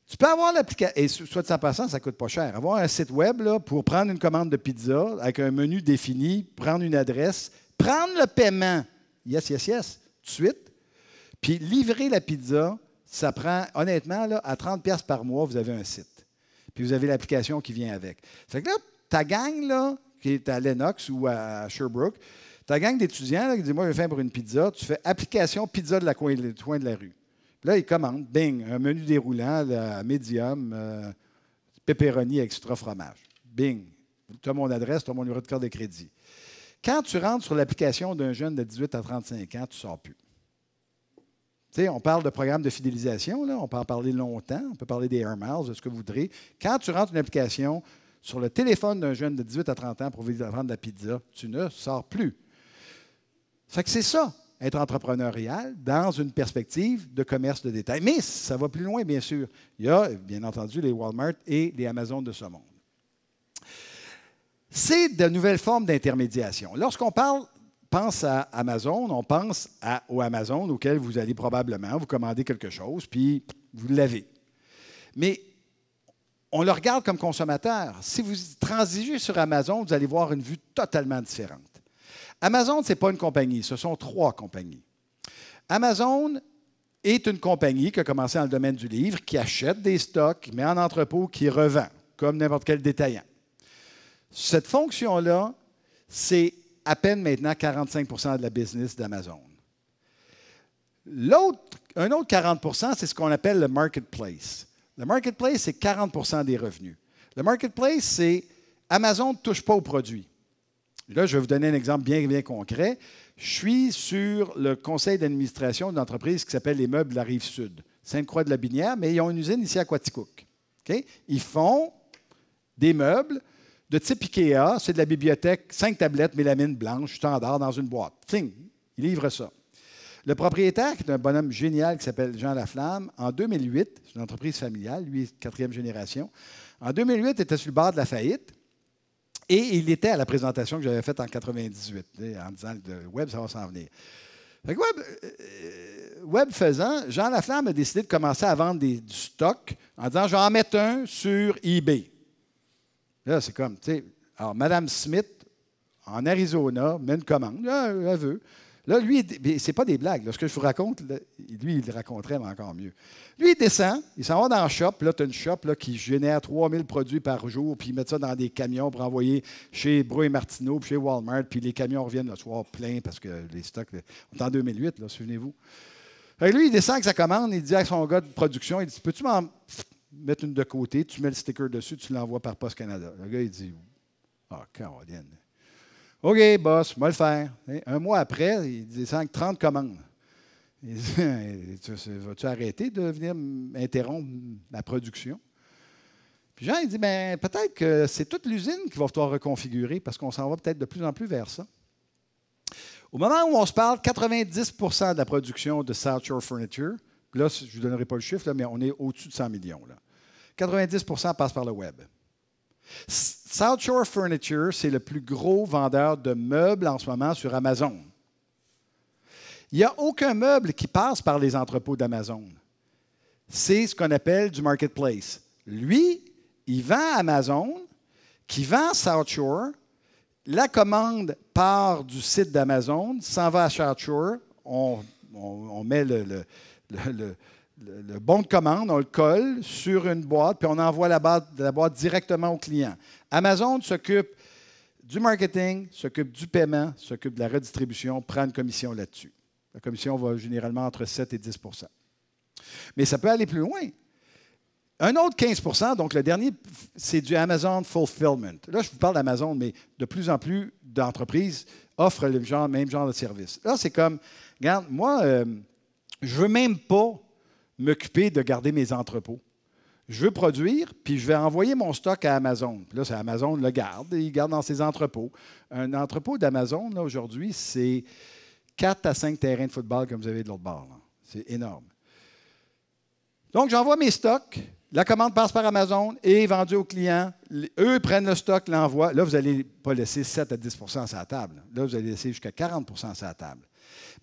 Tu peux avoir l'application, et soit de sa passant, ça ne coûte pas cher. Avoir un site web là, pour prendre une commande de pizza avec un menu défini, prendre une adresse, prendre le paiement, yes, yes, yes, tout de suite, puis livrer la pizza, ça prend, honnêtement, là, à 30$ par mois, vous avez un site. Puis vous avez l'application qui vient avec. Fait que là, ta gang, là, qui est à Lenox ou à Sherbrooke. Ta gang d'étudiants, qui dit Moi, j'ai faire pour une pizza. Tu fais application pizza de la coin, de, la rue. là, ils commandent, bing, un menu déroulant, la médium, euh, pepperoni extra fromage. Bing. Tu as mon adresse, tu as mon numéro de carte de crédit. Quand tu rentres sur l'application d'un jeune de 18 à 35 ans, tu ne sors plus. Tu on parle de programme de fidélisation, là, on peut en parler longtemps, on peut parler des Air Miles, de ce que vous voudrez. Quand tu rentres une application, sur le téléphone d'un jeune de 18 à 30 ans pour vendre de la pizza, tu ne sors plus. Ça fait que c'est ça, être entrepreneurial dans une perspective de commerce de détail. Mais ça va plus loin, bien sûr. Il y a, bien entendu, les Walmart et les Amazon de ce monde. C'est de nouvelles formes d'intermédiation. Lorsqu'on parle, pense à Amazon, on pense au Amazon auquel vous allez probablement, vous commander quelque chose, puis vous l'avez. Mais on le regarde comme consommateur. Si vous transigez sur Amazon, vous allez voir une vue totalement différente. Amazon, ce n'est pas une compagnie, ce sont trois compagnies. Amazon est une compagnie qui a commencé dans le domaine du livre, qui achète des stocks, qui met en entrepôt, qui revend, comme n'importe quel détaillant. Cette fonction-là, c'est à peine maintenant 45 de la business d'Amazon. L'autre, un autre 40 c'est ce qu'on appelle le marketplace. Le marketplace, c'est 40 des revenus. Le marketplace, c'est Amazon ne touche pas aux produits. Là, je vais vous donner un exemple bien, bien concret. Je suis sur le conseil d'administration d'une entreprise qui s'appelle les Meubles de la Rive-Sud, Sainte-Croix de la Binière, mais ils ont une usine ici à Quaticook. Ils font des meubles de type IKEA, c'est de la bibliothèque, cinq tablettes mélamine blanche, standard, dans une boîte. Ting, ils livrent ça. Le propriétaire, qui est un bonhomme génial qui s'appelle Jean Laflamme, en 2008, c'est une entreprise familiale, lui, quatrième génération, en 2008, était sur le bord de la faillite. Et il était à la présentation que j'avais faite en 1998, en disant le web, ça va s'en venir. Fait que web, euh, web, faisant, Jean Laflamme a décidé de commencer à vendre du stock en disant Je vais en mettre un sur eBay. Là, c'est comme, tu sais, alors Mme Smith, en Arizona, met une commande, elle veut. Là, lui, c'est pas des blagues. Ce que je vous raconte, lui, il le raconterait, encore mieux. Lui, il descend, il s'en va dans un shop. Là, tu as une shop qui génère 3000 produits par jour, puis il met ça dans des camions pour envoyer chez Breu et Martineau, puis chez Walmart, puis les camions reviennent le soir plein parce que les stocks. on en 2008, là, souvenez-vous. lui, il descend avec sa commande, il dit à son gars de production il dit Peux-tu m'en mettre une de côté Tu mets le sticker dessus, tu l'envoies par Poste Canada. Le gars, il dit Ah, Caroline. OK, boss, vais le faire. un mois après, il descend 30 commandes. Il Vas-tu arrêter de venir interrompre la production Puis Jean, il dit ben, Peut-être que c'est toute l'usine qui va falloir reconfigurer parce qu'on s'en va peut-être de plus en plus vers ça. Au moment où on se parle, 90 de la production de South Shore Furniture, là, je ne vous donnerai pas le chiffre, mais on est au-dessus de 100 millions. 90 passe par le web. South Shore Furniture, c'est le plus gros vendeur de meubles en ce moment sur Amazon. Il n'y a aucun meuble qui passe par les entrepôts d'Amazon. C'est ce qu'on appelle du marketplace. Lui, il vend Amazon, qui vend South Shore. La commande part du site d'Amazon, s'en va à South Shore. On, met le le, bon de commande, on le colle sur une boîte, puis on envoie la boîte, directement au client. Amazon s'occupe du marketing, s'occupe du paiement, s'occupe de la redistribution, prend une commission là-dessus. La commission va généralement entre 7 et 10 Mais ça peut aller plus loin. Un autre 15 donc le dernier, c'est du Amazon Fulfillment. Là, je vous parle d'Amazon, mais de plus en plus d'entreprises offrent le même genre de service. Là, c'est comme, regarde, moi, euh, je ne veux même pas m'occuper de garder mes entrepôts. Je veux produire, puis je vais envoyer mon stock à Amazon. Puis là, c'est Amazon le garde, il garde dans ses entrepôts. Un entrepôt d'Amazon, là, aujourd'hui, c'est 4 à 5 terrains de football comme vous avez de l'autre bord. C'est énorme. Donc, j'envoie mes stocks. La commande passe par Amazon et est vendue au client. Eux prennent le stock, l'envoient. Là, vous n'allez pas laisser 7 à 10 à sa table. Là, vous allez laisser jusqu'à 40 à sa table.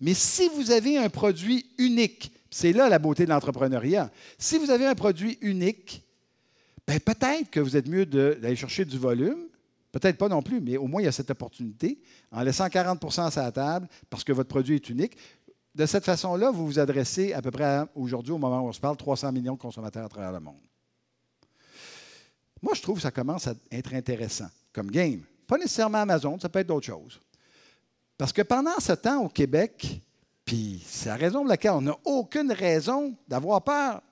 Mais si vous avez un produit unique, c'est là la beauté de l'entrepreneuriat. Si vous avez un produit unique, ben, peut-être que vous êtes mieux d'aller chercher du volume, peut-être pas non plus, mais au moins il y a cette opportunité en laissant 40 à sa table parce que votre produit est unique. De cette façon-là, vous vous adressez à peu près aujourd'hui, au moment où on se parle, 300 millions de consommateurs à travers le monde. Moi, je trouve que ça commence à être intéressant comme game. Pas nécessairement Amazon, ça peut être d'autres choses. Parce que pendant ce temps, au Québec, puis c'est la raison pour laquelle on n'a aucune raison d'avoir peur.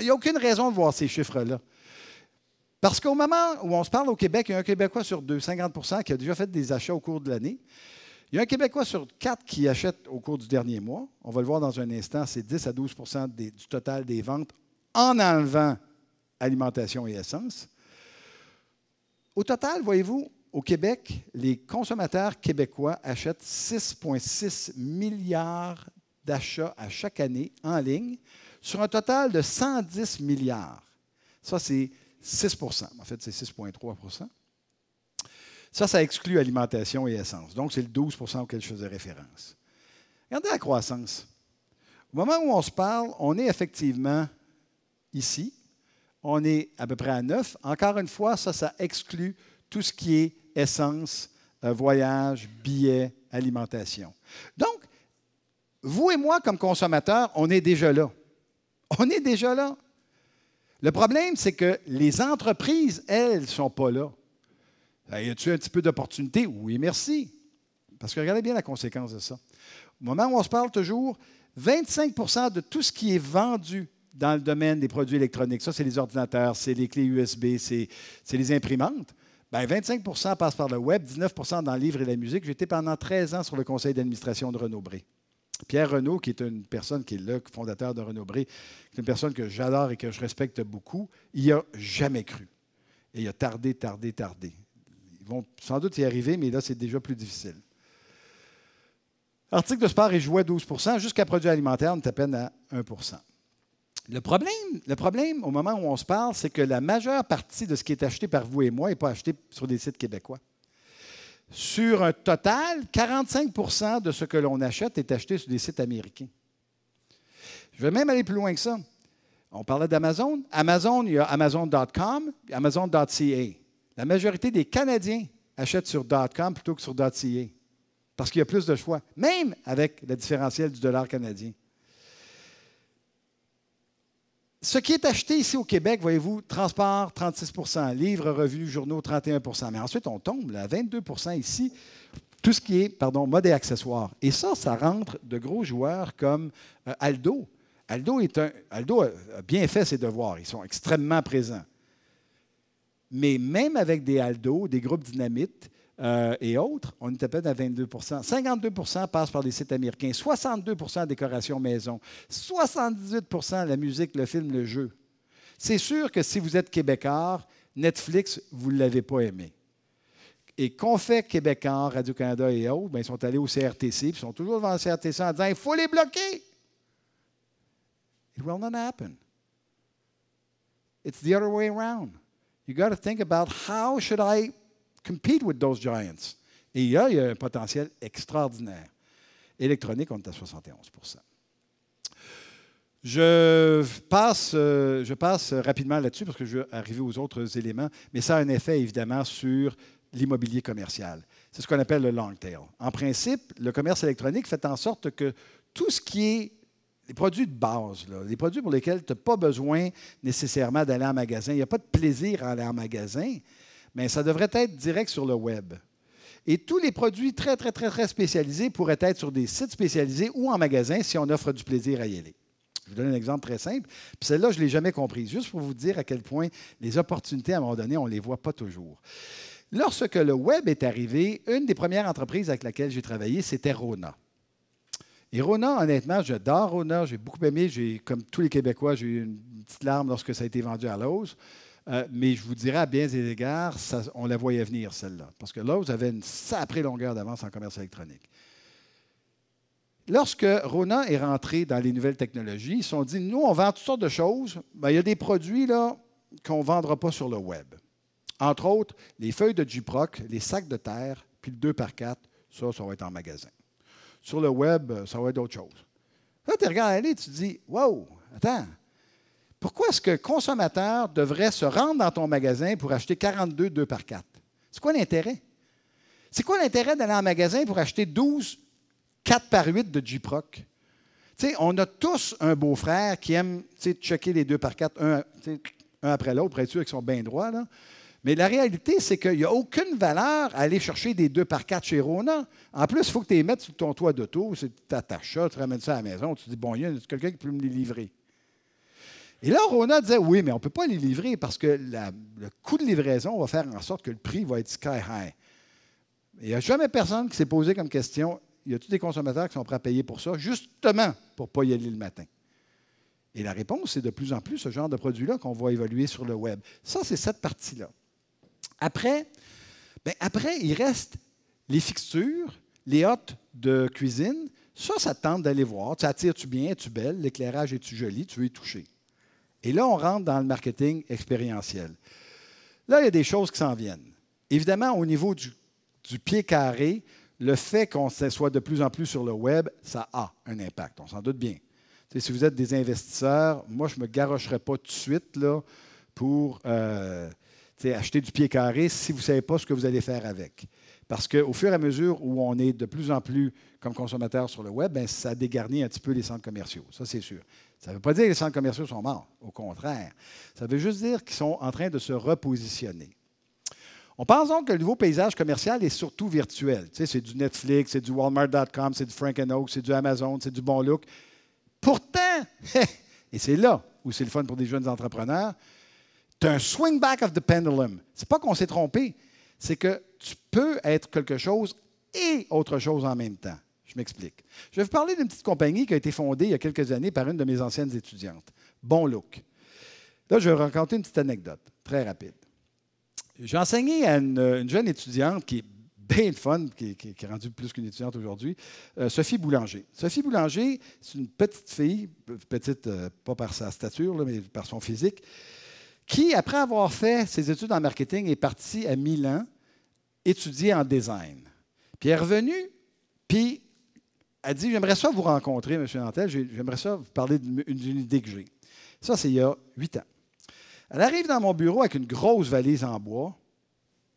Il n'y a aucune raison de voir ces chiffres-là. Parce qu'au moment où on se parle au Québec, il y a un Québécois sur deux, 50 qui a déjà fait des achats au cours de l'année. Il y a un Québécois sur quatre qui achète au cours du dernier mois. On va le voir dans un instant, c'est 10 à 12 du total des ventes en enlevant alimentation et essence. Au total, voyez-vous, au Québec, les consommateurs québécois achètent 6,6 milliards d'achats à chaque année en ligne sur un total de 110 milliards. Ça, c'est 6 En fait, c'est 6,3 Ça, ça exclut alimentation et essence. Donc, c'est le 12 auquel je faisais référence. Regardez la croissance. Au moment où on se parle, on est effectivement ici. On est à peu près à 9. Encore une fois, ça, ça exclut tout ce qui est essence, euh, voyage, billets, alimentation. Donc, vous et moi, comme consommateurs, on est déjà là. On est déjà là. Le problème, c'est que les entreprises, elles, ne sont pas là. Y a-t-il un petit peu d'opportunité? Oui, merci. Parce que regardez bien la conséquence de ça. Au moment où on se parle toujours, 25 de tout ce qui est vendu dans le domaine des produits électroniques, ça, c'est les ordinateurs, c'est les clés USB, c'est les imprimantes, Bien, 25 passent par le web, 19 dans le livre et la musique. J'étais pendant 13 ans sur le conseil d'administration de renault Bré. Pierre Renault, qui est une personne qui est le fondateur de Renaud Bré, qui est une personne que j'adore et que je respecte beaucoup, il n'y a jamais cru. Et il a tardé, tardé, tardé. Ils vont sans doute y arriver, mais là, c'est déjà plus difficile. Article de sport et à 12 jusqu'à produits alimentaires, on est à peine à 1 le problème, le problème au moment où on se parle, c'est que la majeure partie de ce qui est acheté par vous et moi n'est pas acheté sur des sites québécois. Sur un total, 45 de ce que l'on achète est acheté sur des sites américains. Je vais même aller plus loin que ça. On parlait d'Amazon. Amazon, il y a Amazon.com, Amazon.ca. La majorité des Canadiens achètent sur .com plutôt que sur .ca parce qu'il y a plus de choix, même avec le différentiel du dollar canadien. Ce qui est acheté ici au Québec, voyez-vous, transport 36 livres, revues, journaux 31 Mais ensuite, on tombe à 22 ici, tout ce qui est pardon, mode et accessoires. Et ça, ça rentre de gros joueurs comme euh, Aldo. Aldo, est un, Aldo a bien fait ses devoirs, ils sont extrêmement présents. Mais même avec des Aldo, des groupes dynamites, euh, et autres, on est à peine à 22 52 passent par des sites américains, 62 décoration maison, 78 la musique, le film, le jeu. C'est sûr que si vous êtes québécois, Netflix, vous ne l'avez pas aimé. Et qu'on fait Québécois, Radio-Canada et autres, ben, ils sont allés au CRTC, puis ils sont toujours devant le CRTC en disant il faut les bloquer. It will not happen. It's the other way around. You got to think about how should I compete with those giants. Et il y a, un potentiel extraordinaire. Électronique, on est à 71 je passe, euh, je passe rapidement là-dessus parce que je veux arriver aux autres éléments, mais ça a un effet évidemment sur l'immobilier commercial. C'est ce qu'on appelle le long tail. En principe, le commerce électronique fait en sorte que tout ce qui est les produits de base, les produits pour lesquels tu n'as pas besoin nécessairement d'aller en magasin, il n'y a pas de plaisir à aller en magasin, mais ça devrait être direct sur le web. Et tous les produits très, très, très, très spécialisés pourraient être sur des sites spécialisés ou en magasin si on offre du plaisir à y aller. Je vous donne un exemple très simple. Puis celle-là, je ne l'ai jamais comprise, juste pour vous dire à quel point les opportunités, à un moment donné, on ne les voit pas toujours. Lorsque le web est arrivé, une des premières entreprises avec laquelle j'ai travaillé, c'était Rona. Et Rona, honnêtement, j'adore Rona, j'ai beaucoup aimé, comme tous les Québécois, j'ai eu une petite larme lorsque ça a été vendu à Lowe's. Euh, mais je vous dirais, à bien des égards, on la voyait venir, celle-là. Parce que là, vous avez une sacrée longueur d'avance en commerce électronique. Lorsque Rona est rentré dans les nouvelles technologies, ils se sont dit nous, on vend toutes sortes de choses. Ben, il y a des produits là, qu'on ne vendra pas sur le Web. Entre autres, les feuilles de Duproc, les sacs de terre, puis le 2x4, ça, ça va être en magasin. Sur le Web, ça va être d'autres chose. Là, tu regardes aller, tu te dis Wow, attends, pourquoi est-ce que consommateur devrait se rendre dans ton magasin pour acheter 42 2 par 4? C'est quoi l'intérêt? C'est quoi l'intérêt d'aller en magasin pour acheter 12 4 par 8 de Tu proc on a tous un beau-frère qui aime checker les 2 par 4 un, après l'autre pour être sûr qu'ils sont bien droits. Mais la réalité, c'est qu'il n'y a aucune valeur à aller chercher des 2 par 4 chez Rona. En plus, il faut que tu les mettes sur ton toit d'auto, tu t'attaches ça, tu ramènes ça à la maison, tu dis, bon, il y a quelqu'un qui peut me les livrer. Et là, Rona disait, oui, mais on ne peut pas les livrer parce que le coût de livraison va faire en sorte que le prix va être sky high. Il n'y a jamais personne qui s'est posé comme question, il y a tous des consommateurs qui sont prêts à payer pour ça, justement pour ne pas y aller le matin. Et la réponse, c'est de plus en plus ce genre de produit-là qu'on voit évoluer sur le web. Ça, c'est cette partie-là. Après, ben, après, il reste les fixtures, les hôtes de cuisine. Ça, ça tente d'aller voir. Tu attires-tu bien, es-tu belle, l'éclairage est-tu joli, tu es touché et là, on rentre dans le marketing expérientiel. Là, il y a des choses qui s'en viennent. Évidemment, au niveau du, pied carré, le fait qu'on soit de plus en plus sur le web, ça a un impact, on s'en doute bien. si vous êtes des investisseurs, moi, je ne me garocherai pas tout de suite là, pour euh, acheter du pied carré si vous ne savez pas ce que vous allez faire avec. Parce qu'au fur et à mesure où on est de plus en plus comme consommateur sur le web, ben, ça dégarnit un petit peu les centres commerciaux, ça c'est sûr. Ça ne veut pas dire que les centres commerciaux sont morts, au contraire. Ça veut juste dire qu'ils sont en train de se repositionner. On pense donc que le nouveau paysage commercial est surtout virtuel. c'est du Netflix, c'est du Walmart.com, c'est du Frank Oak, c'est du Amazon, c'est du Bon Look. Pourtant, et c'est là où c'est le fun pour des jeunes entrepreneurs, tu as un swing back of the pendulum. Ce n'est pas qu'on s'est trompé, c'est que tu peux être quelque chose et autre chose en même temps. Je m'explique. Je vais vous parler d'une petite compagnie qui a été fondée il y a quelques années par une de mes anciennes étudiantes. Bon look. Là, je vais vous raconter une petite anecdote, très rapide. J'ai enseigné à une, jeune étudiante qui est bien fun, qui, est rendue plus qu'une étudiante aujourd'hui, euh, Sophie Boulanger. Sophie Boulanger, c'est une petite fille, petite euh, pas par sa stature, mais par son physique, qui, après avoir fait ses études en marketing, est partie à Milan étudier en design. Puis elle est revenue, puis elle dit J'aimerais ça vous rencontrer, M. Nantel, j'aimerais ça vous parler d'une idée que j'ai. Ça, c'est il y a huit ans. Elle arrive dans mon bureau avec une grosse valise en bois.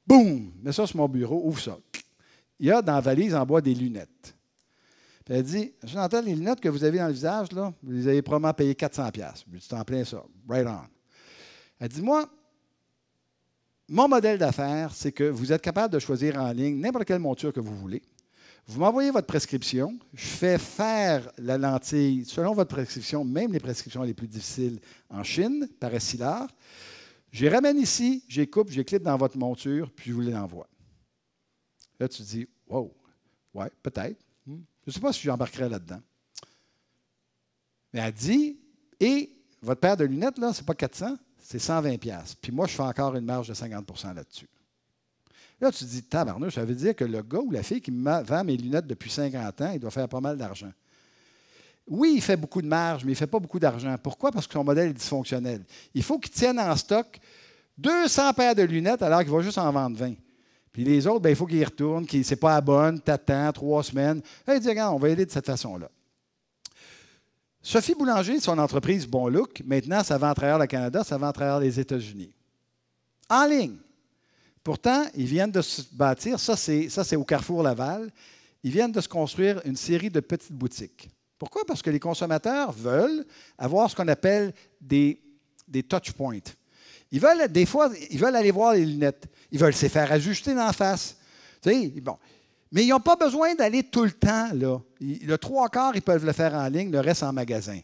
Boum Mets ça sur mon bureau, ouvre ça. Il y a dans la valise en bois des lunettes. elle dit M. Nantel, les lunettes que vous avez dans le visage, là, vous les avez probablement payées 400$. Je dis en plein ça. Right on. Elle dit Moi, mon modèle d'affaires, c'est que vous êtes capable de choisir en ligne n'importe quelle monture que vous voulez. Vous m'envoyez votre prescription, je fais faire la lentille selon votre prescription, même les prescriptions les plus difficiles en Chine, par Essilard. Je les ramène ici, je les coupe, je les clip dans votre monture, puis je vous les envoie. Là, tu dis, wow, ouais, peut-être. Hmm. Je ne sais pas si j'embarquerai là-dedans. Mais elle dit, et votre paire de lunettes, là, n'est pas 400, c'est 120$. Puis moi, je fais encore une marge de 50 là-dessus. Là, tu te dis, tabarnouche, ça veut dire que le gars ou la fille qui me vend mes lunettes depuis 50 ans, il doit faire pas mal d'argent. Oui, il fait beaucoup de marge, mais il ne fait pas beaucoup d'argent. Pourquoi? Parce que son modèle est dysfonctionnel. Il faut qu'il tienne en stock 200 paires de lunettes alors qu'il va juste en vendre 20. Puis les autres, ben, il faut qu'ils y retournent, qu'ils c'est pas à bonne, t'attends trois semaines. il dit, on va aider de cette façon-là. Sophie Boulanger, son entreprise Bon Look, maintenant, ça vend à travers le Canada, ça vend à travers les États-Unis. En ligne. Pourtant, ils viennent de se bâtir, ça c'est au Carrefour Laval, ils viennent de se construire une série de petites boutiques. Pourquoi? Parce que les consommateurs veulent avoir ce qu'on appelle des, des touch points. Ils veulent, des fois, ils veulent aller voir les lunettes. Ils veulent se faire ajuster d'en face. Tu bon. Mais ils n'ont pas besoin d'aller tout le temps là. Le trois quarts, ils peuvent le faire en ligne, le reste en magasin.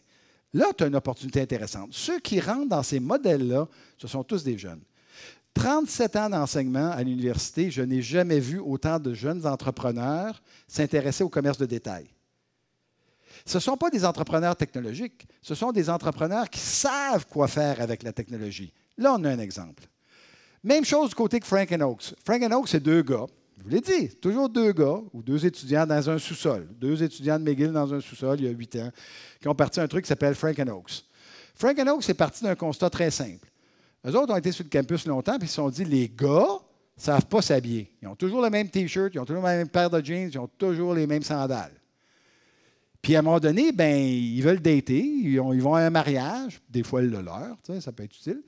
Là, tu as une opportunité intéressante. Ceux qui rentrent dans ces modèles-là, ce sont tous des jeunes. 37 ans d'enseignement à l'université, je n'ai jamais vu autant de jeunes entrepreneurs s'intéresser au commerce de détail. Ce ne sont pas des entrepreneurs technologiques, ce sont des entrepreneurs qui savent quoi faire avec la technologie. Là, on a un exemple. Même chose du côté de Frank and Oaks. Frank Oaks, c'est deux gars. Je vous l'ai dit, toujours deux gars ou deux étudiants dans un sous-sol. Deux étudiants de McGill dans un sous-sol il y a huit ans qui ont parti un truc qui s'appelle Frank and Oaks. Frank Oaks est parti d'un constat très simple. Eux autres ont été sur le campus longtemps, puis ils se sont dit les gars ne savent pas s'habiller. Ils ont toujours le même T-shirt, ils ont toujours la même paire de jeans, ils ont toujours les mêmes sandales. Puis à un moment donné, ben, ils veulent dater, ils, vont à un mariage, des fois le leur, ça peut être utile.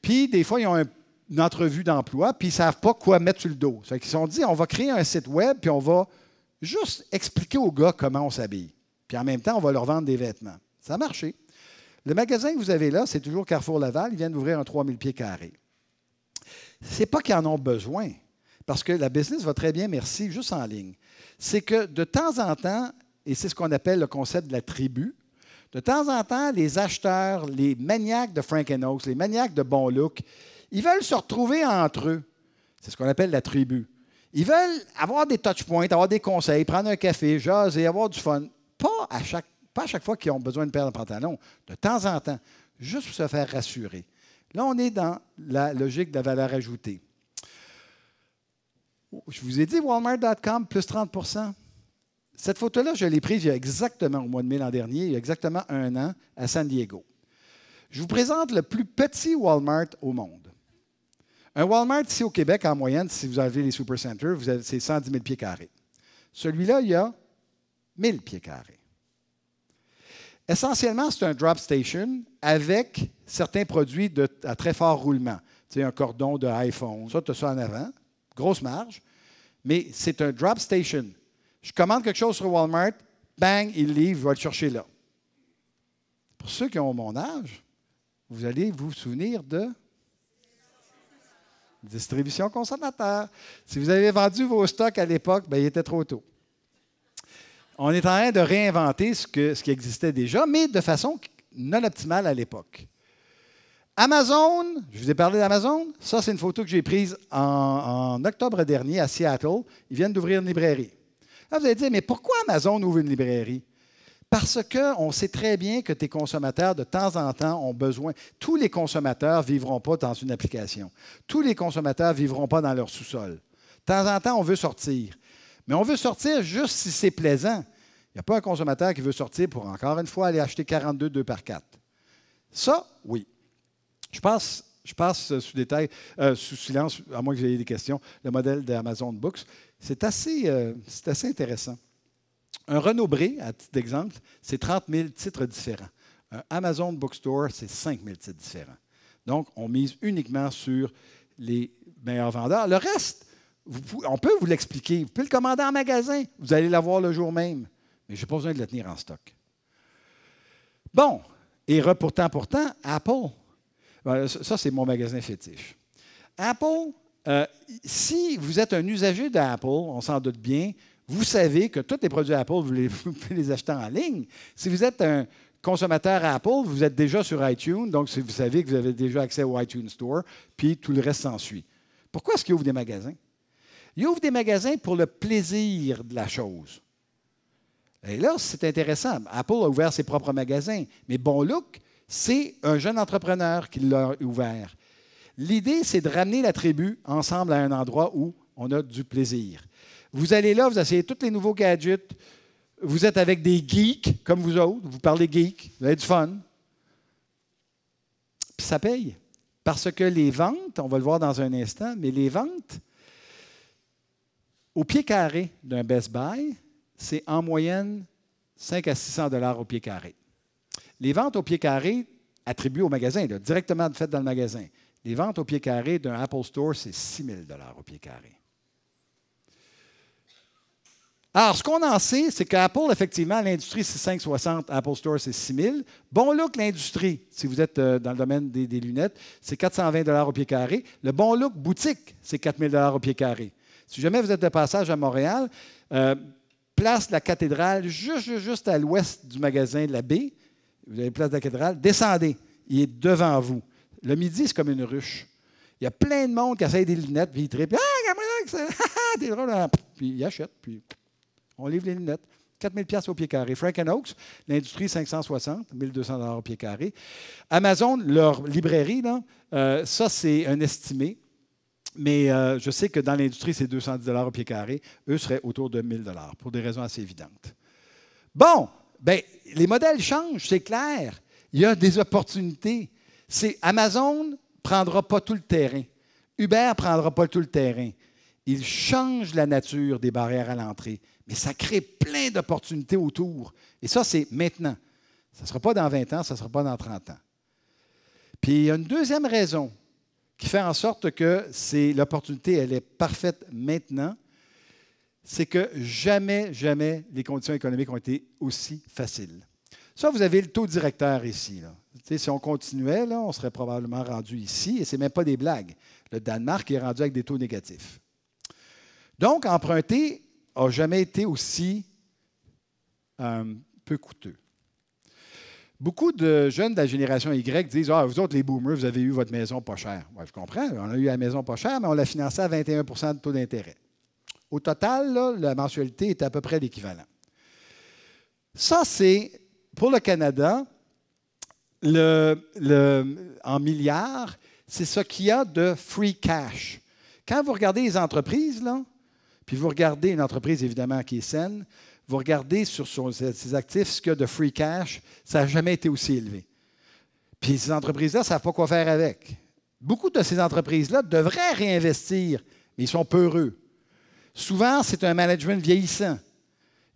Puis des fois, ils ont une entrevue d'emploi, puis ils ne savent pas quoi mettre sur le dos. Ils se sont dit, on va créer un site web, puis on va juste expliquer aux gars comment on s'habille. Puis en même temps, on va leur vendre des vêtements. Ça a marché. Le magasin que vous avez là, c'est toujours Carrefour Laval. Ils viennent d'ouvrir un 3000 pieds carrés. Ce n'est pas qu'ils en ont besoin, parce que la business va très bien, merci, juste en ligne. C'est que de temps en temps, et c'est ce qu'on appelle le concept de la tribu, de temps en temps, les acheteurs, les maniaques de Frank Oaks, les maniaques de Bon Look, ils veulent se retrouver entre eux. C'est ce qu'on appelle la tribu. Ils veulent avoir des touch points, avoir des conseils, prendre un café, jaser, avoir du fun. Pas à chaque pas à chaque fois qu'ils ont besoin de perdre de pantalon, de temps en temps, juste pour se faire rassurer. Là, on est dans la logique de la valeur ajoutée. Je vous ai dit Walmart.com, plus 30 Cette photo-là, je l'ai prise il y a exactement au mois de mai l'an dernier, il y a exactement un an, à San Diego. Je vous présente le plus petit Walmart au monde. Un Walmart ici au Québec, en moyenne, si vous avez les supercenters, c'est 110 000 pieds carrés. Celui-là, il y a 1000 pieds carrés. Essentiellement, c'est un drop station avec certains produits à très fort roulement. Tu sais, un cordon de iPhone, ça, tu as ça en avant, grosse marge, mais c'est un drop station. Je commande quelque chose sur Walmart, bang, il livre, je vais le chercher là. Pour ceux qui ont mon âge, vous allez vous souvenir de distribution consommateur. Si vous avez vendu vos stocks à l'époque, ben, il était trop tôt. On est en train de réinventer ce, qui existait déjà, mais de façon non optimale à l'époque. Amazon, je vous ai parlé d'Amazon. Ça, c'est une photo que j'ai prise en, octobre dernier à Seattle. Ils viennent d'ouvrir une librairie. vous allez dire, mais pourquoi Amazon ouvre une librairie? Parce qu'on sait très bien que tes consommateurs, de temps en temps, ont besoin. Tous les consommateurs ne vivront pas dans une application. Tous les consommateurs ne vivront pas dans leur sous-sol. De temps en temps, on veut sortir. Mais on veut sortir juste si c'est plaisant. Il n'y a pas un consommateur qui veut sortir pour encore une fois aller acheter 42 2 par 4. Ça, oui. Je passe, je passe euh, sous, détail, euh, sous silence, à moins que vous ayez des questions, le modèle d'Amazon Books. C'est assez, euh, assez intéressant. Un Renault Bré, à titre d'exemple, c'est 30 000 titres différents. Un Amazon Bookstore, c'est 5 000 titres différents. Donc, on mise uniquement sur les meilleurs vendeurs. Le reste, on peut vous l'expliquer. Vous pouvez le commander en magasin. Vous allez l'avoir le jour même. Mais je n'ai pas besoin de le tenir en stock. Bon, et pourtant, pourtant, Apple, ben, ça c'est mon magasin fétiche. Apple, euh, si vous êtes un usager d'Apple, on s'en doute bien, vous savez que tous les produits Apple, vous, les, pouvez les acheter en ligne. Si vous êtes un consommateur Apple, vous êtes déjà sur iTunes, donc vous savez que vous avez déjà accès au iTunes Store, puis tout le reste s'ensuit. Pourquoi est-ce qu'il ouvre des magasins? Ils ouvrent des magasins pour le plaisir de la chose. Et là, c'est intéressant. Apple a ouvert ses propres magasins, mais Bon Look, c'est un jeune entrepreneur qui l'a ouvert. L'idée, c'est de ramener la tribu ensemble à un endroit où on a du plaisir. Vous allez là, vous essayez tous les nouveaux gadgets. Vous êtes avec des geeks comme vous autres. Vous parlez geek. Vous avez du fun. Puis ça paye. Parce que les ventes, on va le voir dans un instant, mais les ventes, au pied carré d'un Best Buy, c'est en moyenne 5 à 600 dollars au pied carré. Les ventes au pied carré attribuées au magasin, directement faites dans le magasin, les ventes au pied carré d'un Apple Store, c'est 6 000 dollars au pied carré. Alors, ce qu'on en sait, c'est qu'Apple, effectivement, l'industrie, c'est 560, Apple Store, c'est 6 000. Bon look, l'industrie, si vous êtes euh, dans le domaine des, des lunettes, c'est 420 au pied carré. Le bon look, boutique, c'est 4 000 au pied carré. Si jamais vous êtes de passage à Montréal, euh, place la cathédrale, juste, à l'ouest du magasin de la baie. Vous avez place de la cathédrale. Descendez. Il est devant vous. Le midi, c'est comme une ruche. Il y a plein de monde qui essaye des lunettes, puis ils trippent. Ah, ah, ah hein. Puis ils achètent, puis on livre les lunettes. 4000 000 au pied carré. Frank Oaks, l'industrie 560, 1 200 au pied carré. Amazon, leur librairie, là, euh, ça, c'est un estimé. Mais euh, je sais que dans l'industrie, c'est 210 au pied carré. Eux seraient autour de 1000 pour des raisons assez évidentes. Bon, ben, les modèles changent, c'est clair. Il y a des opportunités. C'est Amazon ne prendra pas tout le terrain. Uber ne prendra pas tout le terrain. Il change la nature des barrières à l'entrée, mais ça crée plein d'opportunités autour. Et ça, c'est maintenant. Ça ne sera pas dans 20 ans, ça ne sera pas dans 30 ans. Puis il y a une deuxième raison qui fait en sorte que c'est l'opportunité, elle est parfaite maintenant, c'est que jamais, jamais les conditions économiques ont été aussi faciles. Ça, vous avez le taux directeur ici. Si on continuait, on serait probablement rendu ici, et ce n'est même pas des blagues. Le Danemark est rendu avec des taux négatifs. Donc, emprunter n'a jamais été aussi euh, peu coûteux. Beaucoup de jeunes de la génération Y disent Ah, vous autres, les boomers, vous avez eu votre maison pas chère. Ouais, je comprends, on a eu la maison pas chère, mais on l'a financée à 21 de taux d'intérêt. Au total, la mensualité est à peu près l'équivalent. Ça, c'est pour le Canada, en milliards, c'est ce qu'il y a de free cash. Quand vous regardez les entreprises, là, puis vous regardez une entreprise évidemment qui est saine, vous regardez sur, ses actifs ce qu'il y a de free cash, ça n'a jamais été aussi élevé. Puis ces entreprises-là ne savent pas quoi faire avec. Beaucoup de ces entreprises-là devraient réinvestir, mais ils sont peureux. Souvent, c'est un management vieillissant.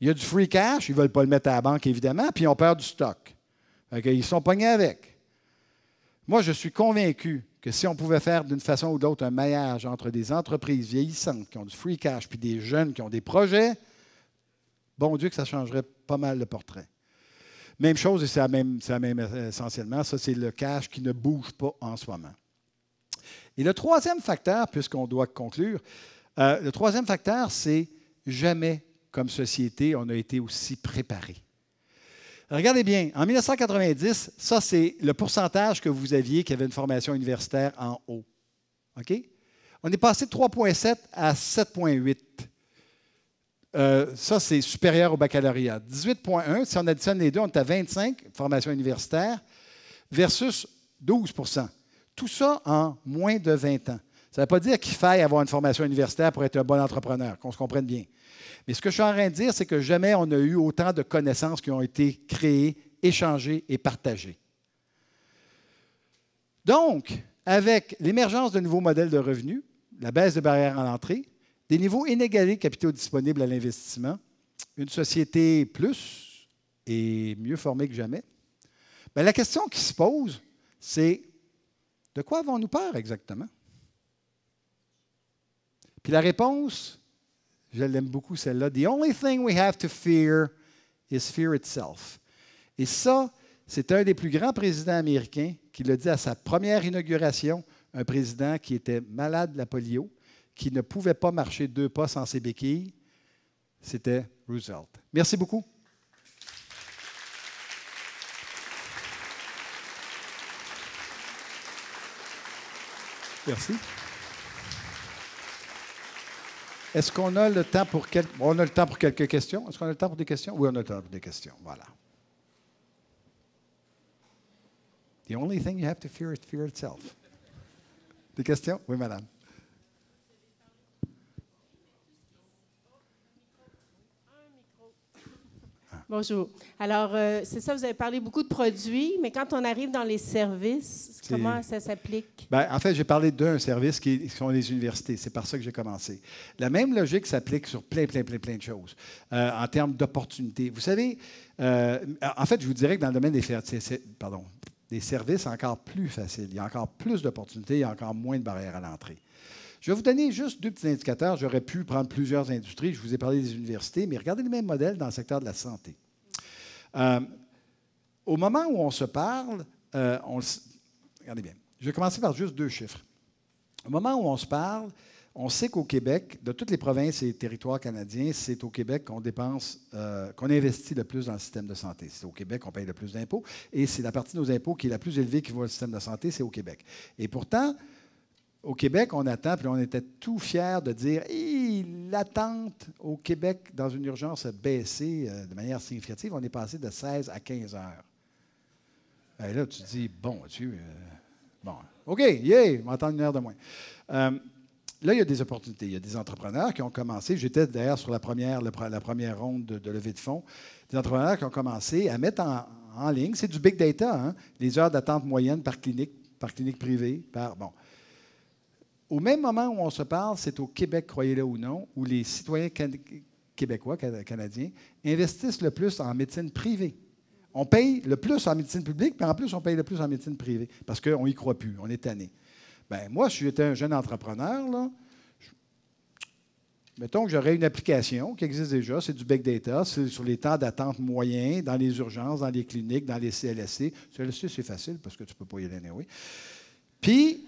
Il y a du free cash, ils ne veulent pas le mettre à la banque, évidemment, puis ils ont peur du stock. ils sont pognés avec. Moi, je suis convaincu que si on pouvait faire d'une façon ou d'autre un maillage entre des entreprises vieillissantes qui ont du free cash puis des jeunes qui ont des projets, Bon Dieu que ça changerait pas mal le portrait. Même chose, et c'est la même, même euh, essentiellement, ça c'est le cash qui ne bouge pas en soi moment. Et le troisième facteur, puisqu'on doit conclure, euh, le troisième facteur, c'est jamais comme société on a été aussi préparé. Regardez bien, en 1990, ça c'est le pourcentage que vous aviez qui avait une formation universitaire en haut. OK? On est passé de 3,7 à 7,8. Euh, ça, c'est supérieur au baccalauréat. 18,1, si on additionne les deux, on est à 25, formations universitaires versus 12 Tout ça en moins de 20 ans. Ça ne veut pas dire qu'il faille avoir une formation universitaire pour être un bon entrepreneur, qu'on se comprenne bien. Mais ce que je suis en train de dire, c'est que jamais on a eu autant de connaissances qui ont été créées, échangées et partagées. Donc, avec l'émergence de nouveaux modèles de revenus, la baisse de barrières à l'entrée, des niveaux inégalés de capitaux disponibles à l'investissement, une société plus et mieux formée que jamais, mais ben, la question qui se pose, c'est de quoi avons-nous peur exactement? Puis la réponse, je l'aime beaucoup celle-là, The only thing we have to fear is fear itself. Et ça, c'est un des plus grands présidents américains qui l'a dit à sa première inauguration, un président qui était malade de la polio, qui ne pouvait pas marcher deux pas sans ses béquilles, c'était Roosevelt. Merci beaucoup. Merci. Est-ce qu'on a le temps pour quelques... a le temps pour quelques questions. Est-ce qu'on a le temps pour des questions? Oui, on a le temps pour des questions. Voilà. The only thing you have to fear is fear itself. Des questions? Oui, madame. Bonjour. Alors, euh, c'est ça, vous avez parlé beaucoup de produits, mais quand on arrive dans les services, comment ça s'applique? Ben, en fait, j'ai parlé d'un service qui sont les universités. C'est par ça que j'ai commencé. La même logique s'applique sur plein, plein, plein, plein de choses euh, en termes d'opportunités. Vous savez, euh, en fait, je vous dirais que dans le domaine des, pardon, des services, encore plus facile. Il y a encore plus d'opportunités, il y a encore moins de barrières à l'entrée. Je vais vous donner juste deux petits indicateurs. J'aurais pu prendre plusieurs industries. Je vous ai parlé des universités, mais regardez le même modèle dans le secteur de la santé. Euh, au moment où on se parle, euh, on regardez bien. Je vais commencer par juste deux chiffres. Au moment où on se parle, on sait qu'au Québec, de toutes les provinces et territoires canadiens, c'est au Québec qu'on dépense, euh, qu'on investit le plus dans le système de santé. C'est au Québec qu'on paye le plus d'impôts et c'est la partie de nos impôts qui est la plus élevée qui va au système de santé, c'est au Québec. Et pourtant, au Québec, on attend, puis on était tout fiers de dire l'attente au Québec dans une urgence a baissé euh, de manière significative. On est passé de 16 à 15 heures. là, tu dis Bon, tu. Euh, bon. OK, yeah, on une heure de moins. Euh, là, il y a des opportunités. Il y a des entrepreneurs qui ont commencé. J'étais d'ailleurs sur la première, la première ronde de, levée de fonds. Des entrepreneurs qui ont commencé à mettre en, ligne, c'est du big data, hein, les heures d'attente moyenne par clinique, par clinique privée, par. Bon. Au même moment où on se parle, c'est au Québec, croyez-le ou non, où les citoyens québécois, canadiens, investissent le plus en médecine privée. On paye le plus en médecine publique, mais en plus, on paye le plus en médecine privée, parce qu'on n'y croit plus, on est tanné. Ben, moi, si j'étais un jeune entrepreneur, là, mettons que j'aurais une application qui existe déjà, c'est du Big Data, c'est sur les temps d'attente moyens dans les urgences, dans les cliniques, dans les CLSC. CLSC, c'est facile parce que tu ne peux pas y aller, oui. Puis,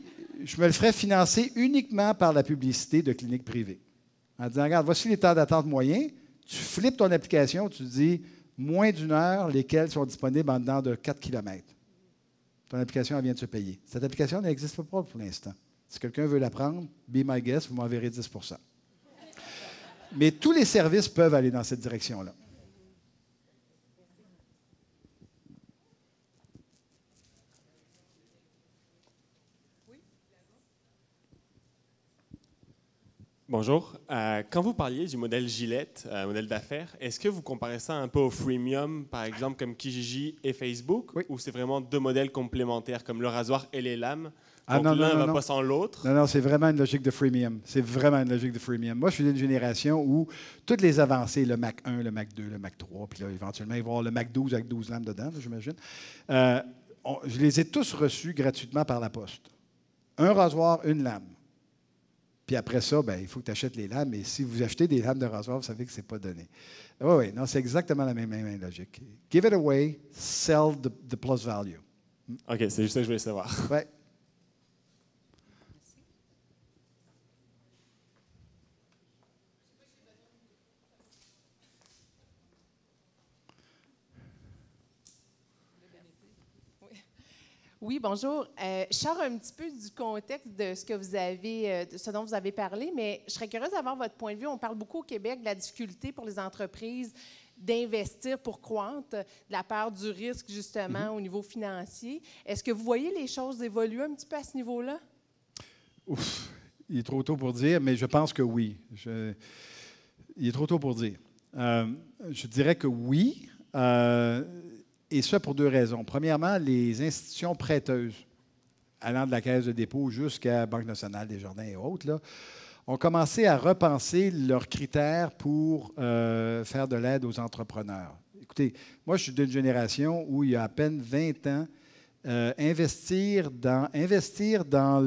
je me le ferais financer uniquement par la publicité de cliniques privées. En disant, regarde, voici les temps d'attente moyens. Tu flippes ton application, tu dis moins d'une heure, lesquelles sont disponibles en dedans de 4 km. Ton application elle vient de se payer. Cette application n'existe pas pour l'instant. Si quelqu'un veut la prendre, be my guest, vous m'enverrez 10 Mais tous les services peuvent aller dans cette direction-là. Bonjour. Euh, quand vous parliez du modèle Gillette, euh, modèle d'affaires, est-ce que vous comparez ça un peu au freemium, par exemple, comme Kijiji et Facebook, ou c'est vraiment deux modèles complémentaires, comme le rasoir et les lames ah, Donc l'un va pas sans l'autre. Non, non, c'est vraiment une logique de freemium. C'est vraiment une logique de freemium. Moi, je suis d'une génération où toutes les avancées, le Mac 1, le Mac 2, le Mac 3, puis là, éventuellement, il va y avoir le Mac 12 avec 12 lames dedans, j'imagine. Euh, je les ai tous reçus gratuitement par la poste. Un rasoir, une lame. Puis après ça, ben il faut que tu achètes les lames. Et si vous achetez des lames de rasoir, vous savez que ce n'est pas donné. Oui, oui, non, c'est exactement la même, logique. Give it away, sell the, plus value. OK, c'est juste ça que je voulais savoir. Oui, bonjour. Euh, je sors un petit peu du contexte de ce que vous avez, euh, de dont vous avez parlé, mais je serais curieuse d'avoir votre point de vue. On parle beaucoup au Québec de la difficulté pour les entreprises d'investir pour croître, de la part du risque justement mhm. au niveau financier. Est-ce que vous voyez les choses évoluer un petit peu à ce niveau-là? Ouf, il est trop tôt pour dire, mais je pense que oui. Je... il est trop tôt pour dire. Euh, je dirais que oui. Euh, et ça pour deux raisons. Premièrement, les institutions prêteuses, allant de la Caisse de dépôt jusqu'à Banque nationale des jardins et autres, ont commencé à repenser leurs critères pour euh, faire de l'aide aux entrepreneurs. Écoutez, moi, je suis d'une génération où il y a à peine 20 ans, euh, investir dans,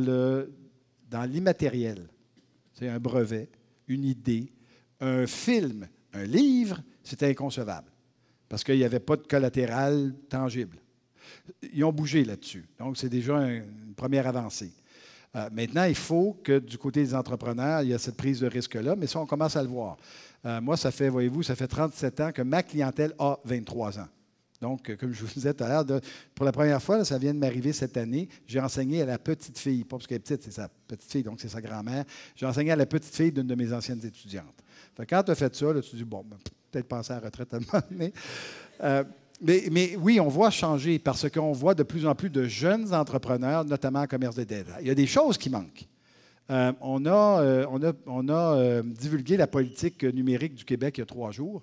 dans l'immatériel, c'est un brevet, une idée, un film, un livre, c'était inconcevable parce qu'il n'y avait pas de collatéral tangible. Ils ont bougé là-dessus. Donc, c'est déjà une première avancée. Euh, maintenant, il faut que du côté des entrepreneurs, il y a cette prise de risque-là, mais ça, on commence à le voir. Euh, moi, ça fait, voyez-vous, ça fait 37 ans que ma clientèle a 23 ans. Donc, euh, comme je vous disais tout à l'heure, pour la première fois, ça vient de m'arriver cette année, j'ai enseigné à la petite fille, pas parce qu'elle est petite, c'est sa petite fille, donc c'est sa grand-mère, j'ai enseigné à la petite fille d'une de mes anciennes étudiantes. quand tu as fait ça, tu dis, bon, ben, peut-être penser à la retraite à un euh, mais, oui, on voit changer parce qu'on voit de plus en plus de jeunes entrepreneurs, notamment en commerce de détail. Il y a des choses qui manquent. Euh, on a, euh, divulgué la politique numérique du Québec il y a trois jours.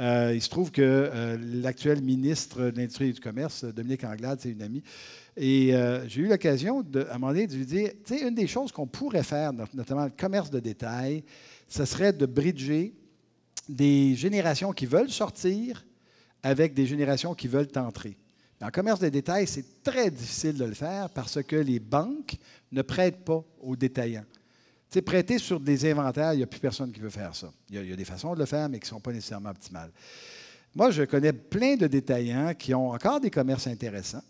il se trouve que l'actuel ministre de l'Industrie et du Commerce, Dominique Anglade, c'est une amie, et j'ai eu l'occasion, à un moment donné, de lui dire, tu sais, une des choses qu'on pourrait faire, notamment le commerce de détail, ce serait de bridger des générations qui veulent sortir avec des générations qui veulent entrer. Dans le commerce de détails, c'est très difficile de le faire parce que les banques ne prêtent pas aux détaillants. C'est prêter sur des inventaires, il n'y a plus personne qui veut faire ça. Il y, a, des façons de le faire, mais qui ne sont pas nécessairement optimales. Moi, je connais plein de détaillants qui ont encore des commerces intéressants,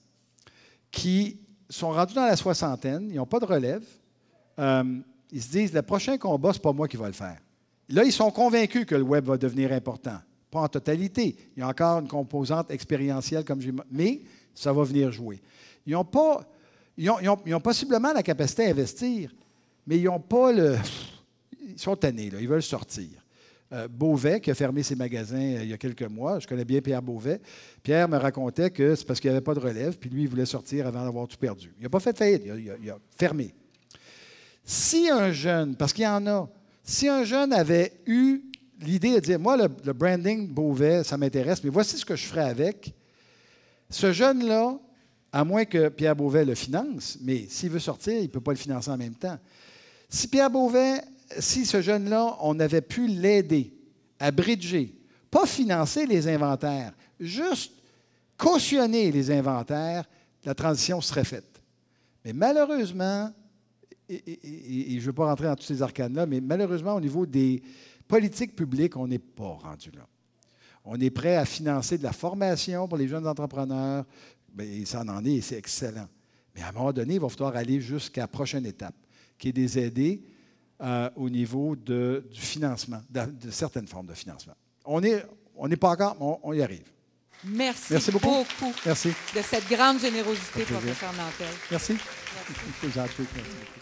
qui sont rendus dans la soixantaine, ils n'ont pas de relève. Euh, ils se disent, le prochain combat, ce n'est pas moi qui vais le faire. Là, ils sont convaincus que le web va devenir important. Pas en totalité. Il y a encore une composante expérientielle, comme j'ai mais ça va venir jouer. Ils ont, pas, ils ont, possiblement la capacité à investir, mais ils n'ont pas le. Ils sont tannés, là. ils veulent sortir. Euh, Beauvais, qui a fermé ses magasins euh, il y a quelques mois, je connais bien Pierre Beauvais. Pierre me racontait que c'est parce qu'il n'y avait pas de relève, puis lui, il voulait sortir avant d'avoir tout perdu. Il n'a pas fait faillite, il a fermé. Si un jeune, parce qu'il y en a, si un jeune avait eu l'idée de dire, moi, le, branding Beauvais, ça m'intéresse, mais voici ce que je ferais avec, ce jeune-là, à moins que Pierre Beauvais le finance, mais s'il veut sortir, il ne peut pas le financer en même temps. Si Pierre Beauvais, si ce jeune-là, on avait pu l'aider à bridger, pas financer les inventaires, juste cautionner les inventaires, la transition serait faite. Mais malheureusement, et, je ne veux pas rentrer dans tous ces arcanes-là, mais malheureusement, au niveau des politiques publiques, on n'est pas rendu là. On est prêt à financer de la formation pour les jeunes entrepreneurs, ben, et ça en est, et c'est excellent. Mais à un moment donné, il va falloir aller jusqu'à la prochaine étape, qui est des aider euh, au niveau de, du financement, de, certaines formes de financement. On n'est on est pas encore, mais on, y arrive. Merci, Merci beaucoup. Merci. de cette grande générosité, professeur Nantel. Merci. Merci. Merci.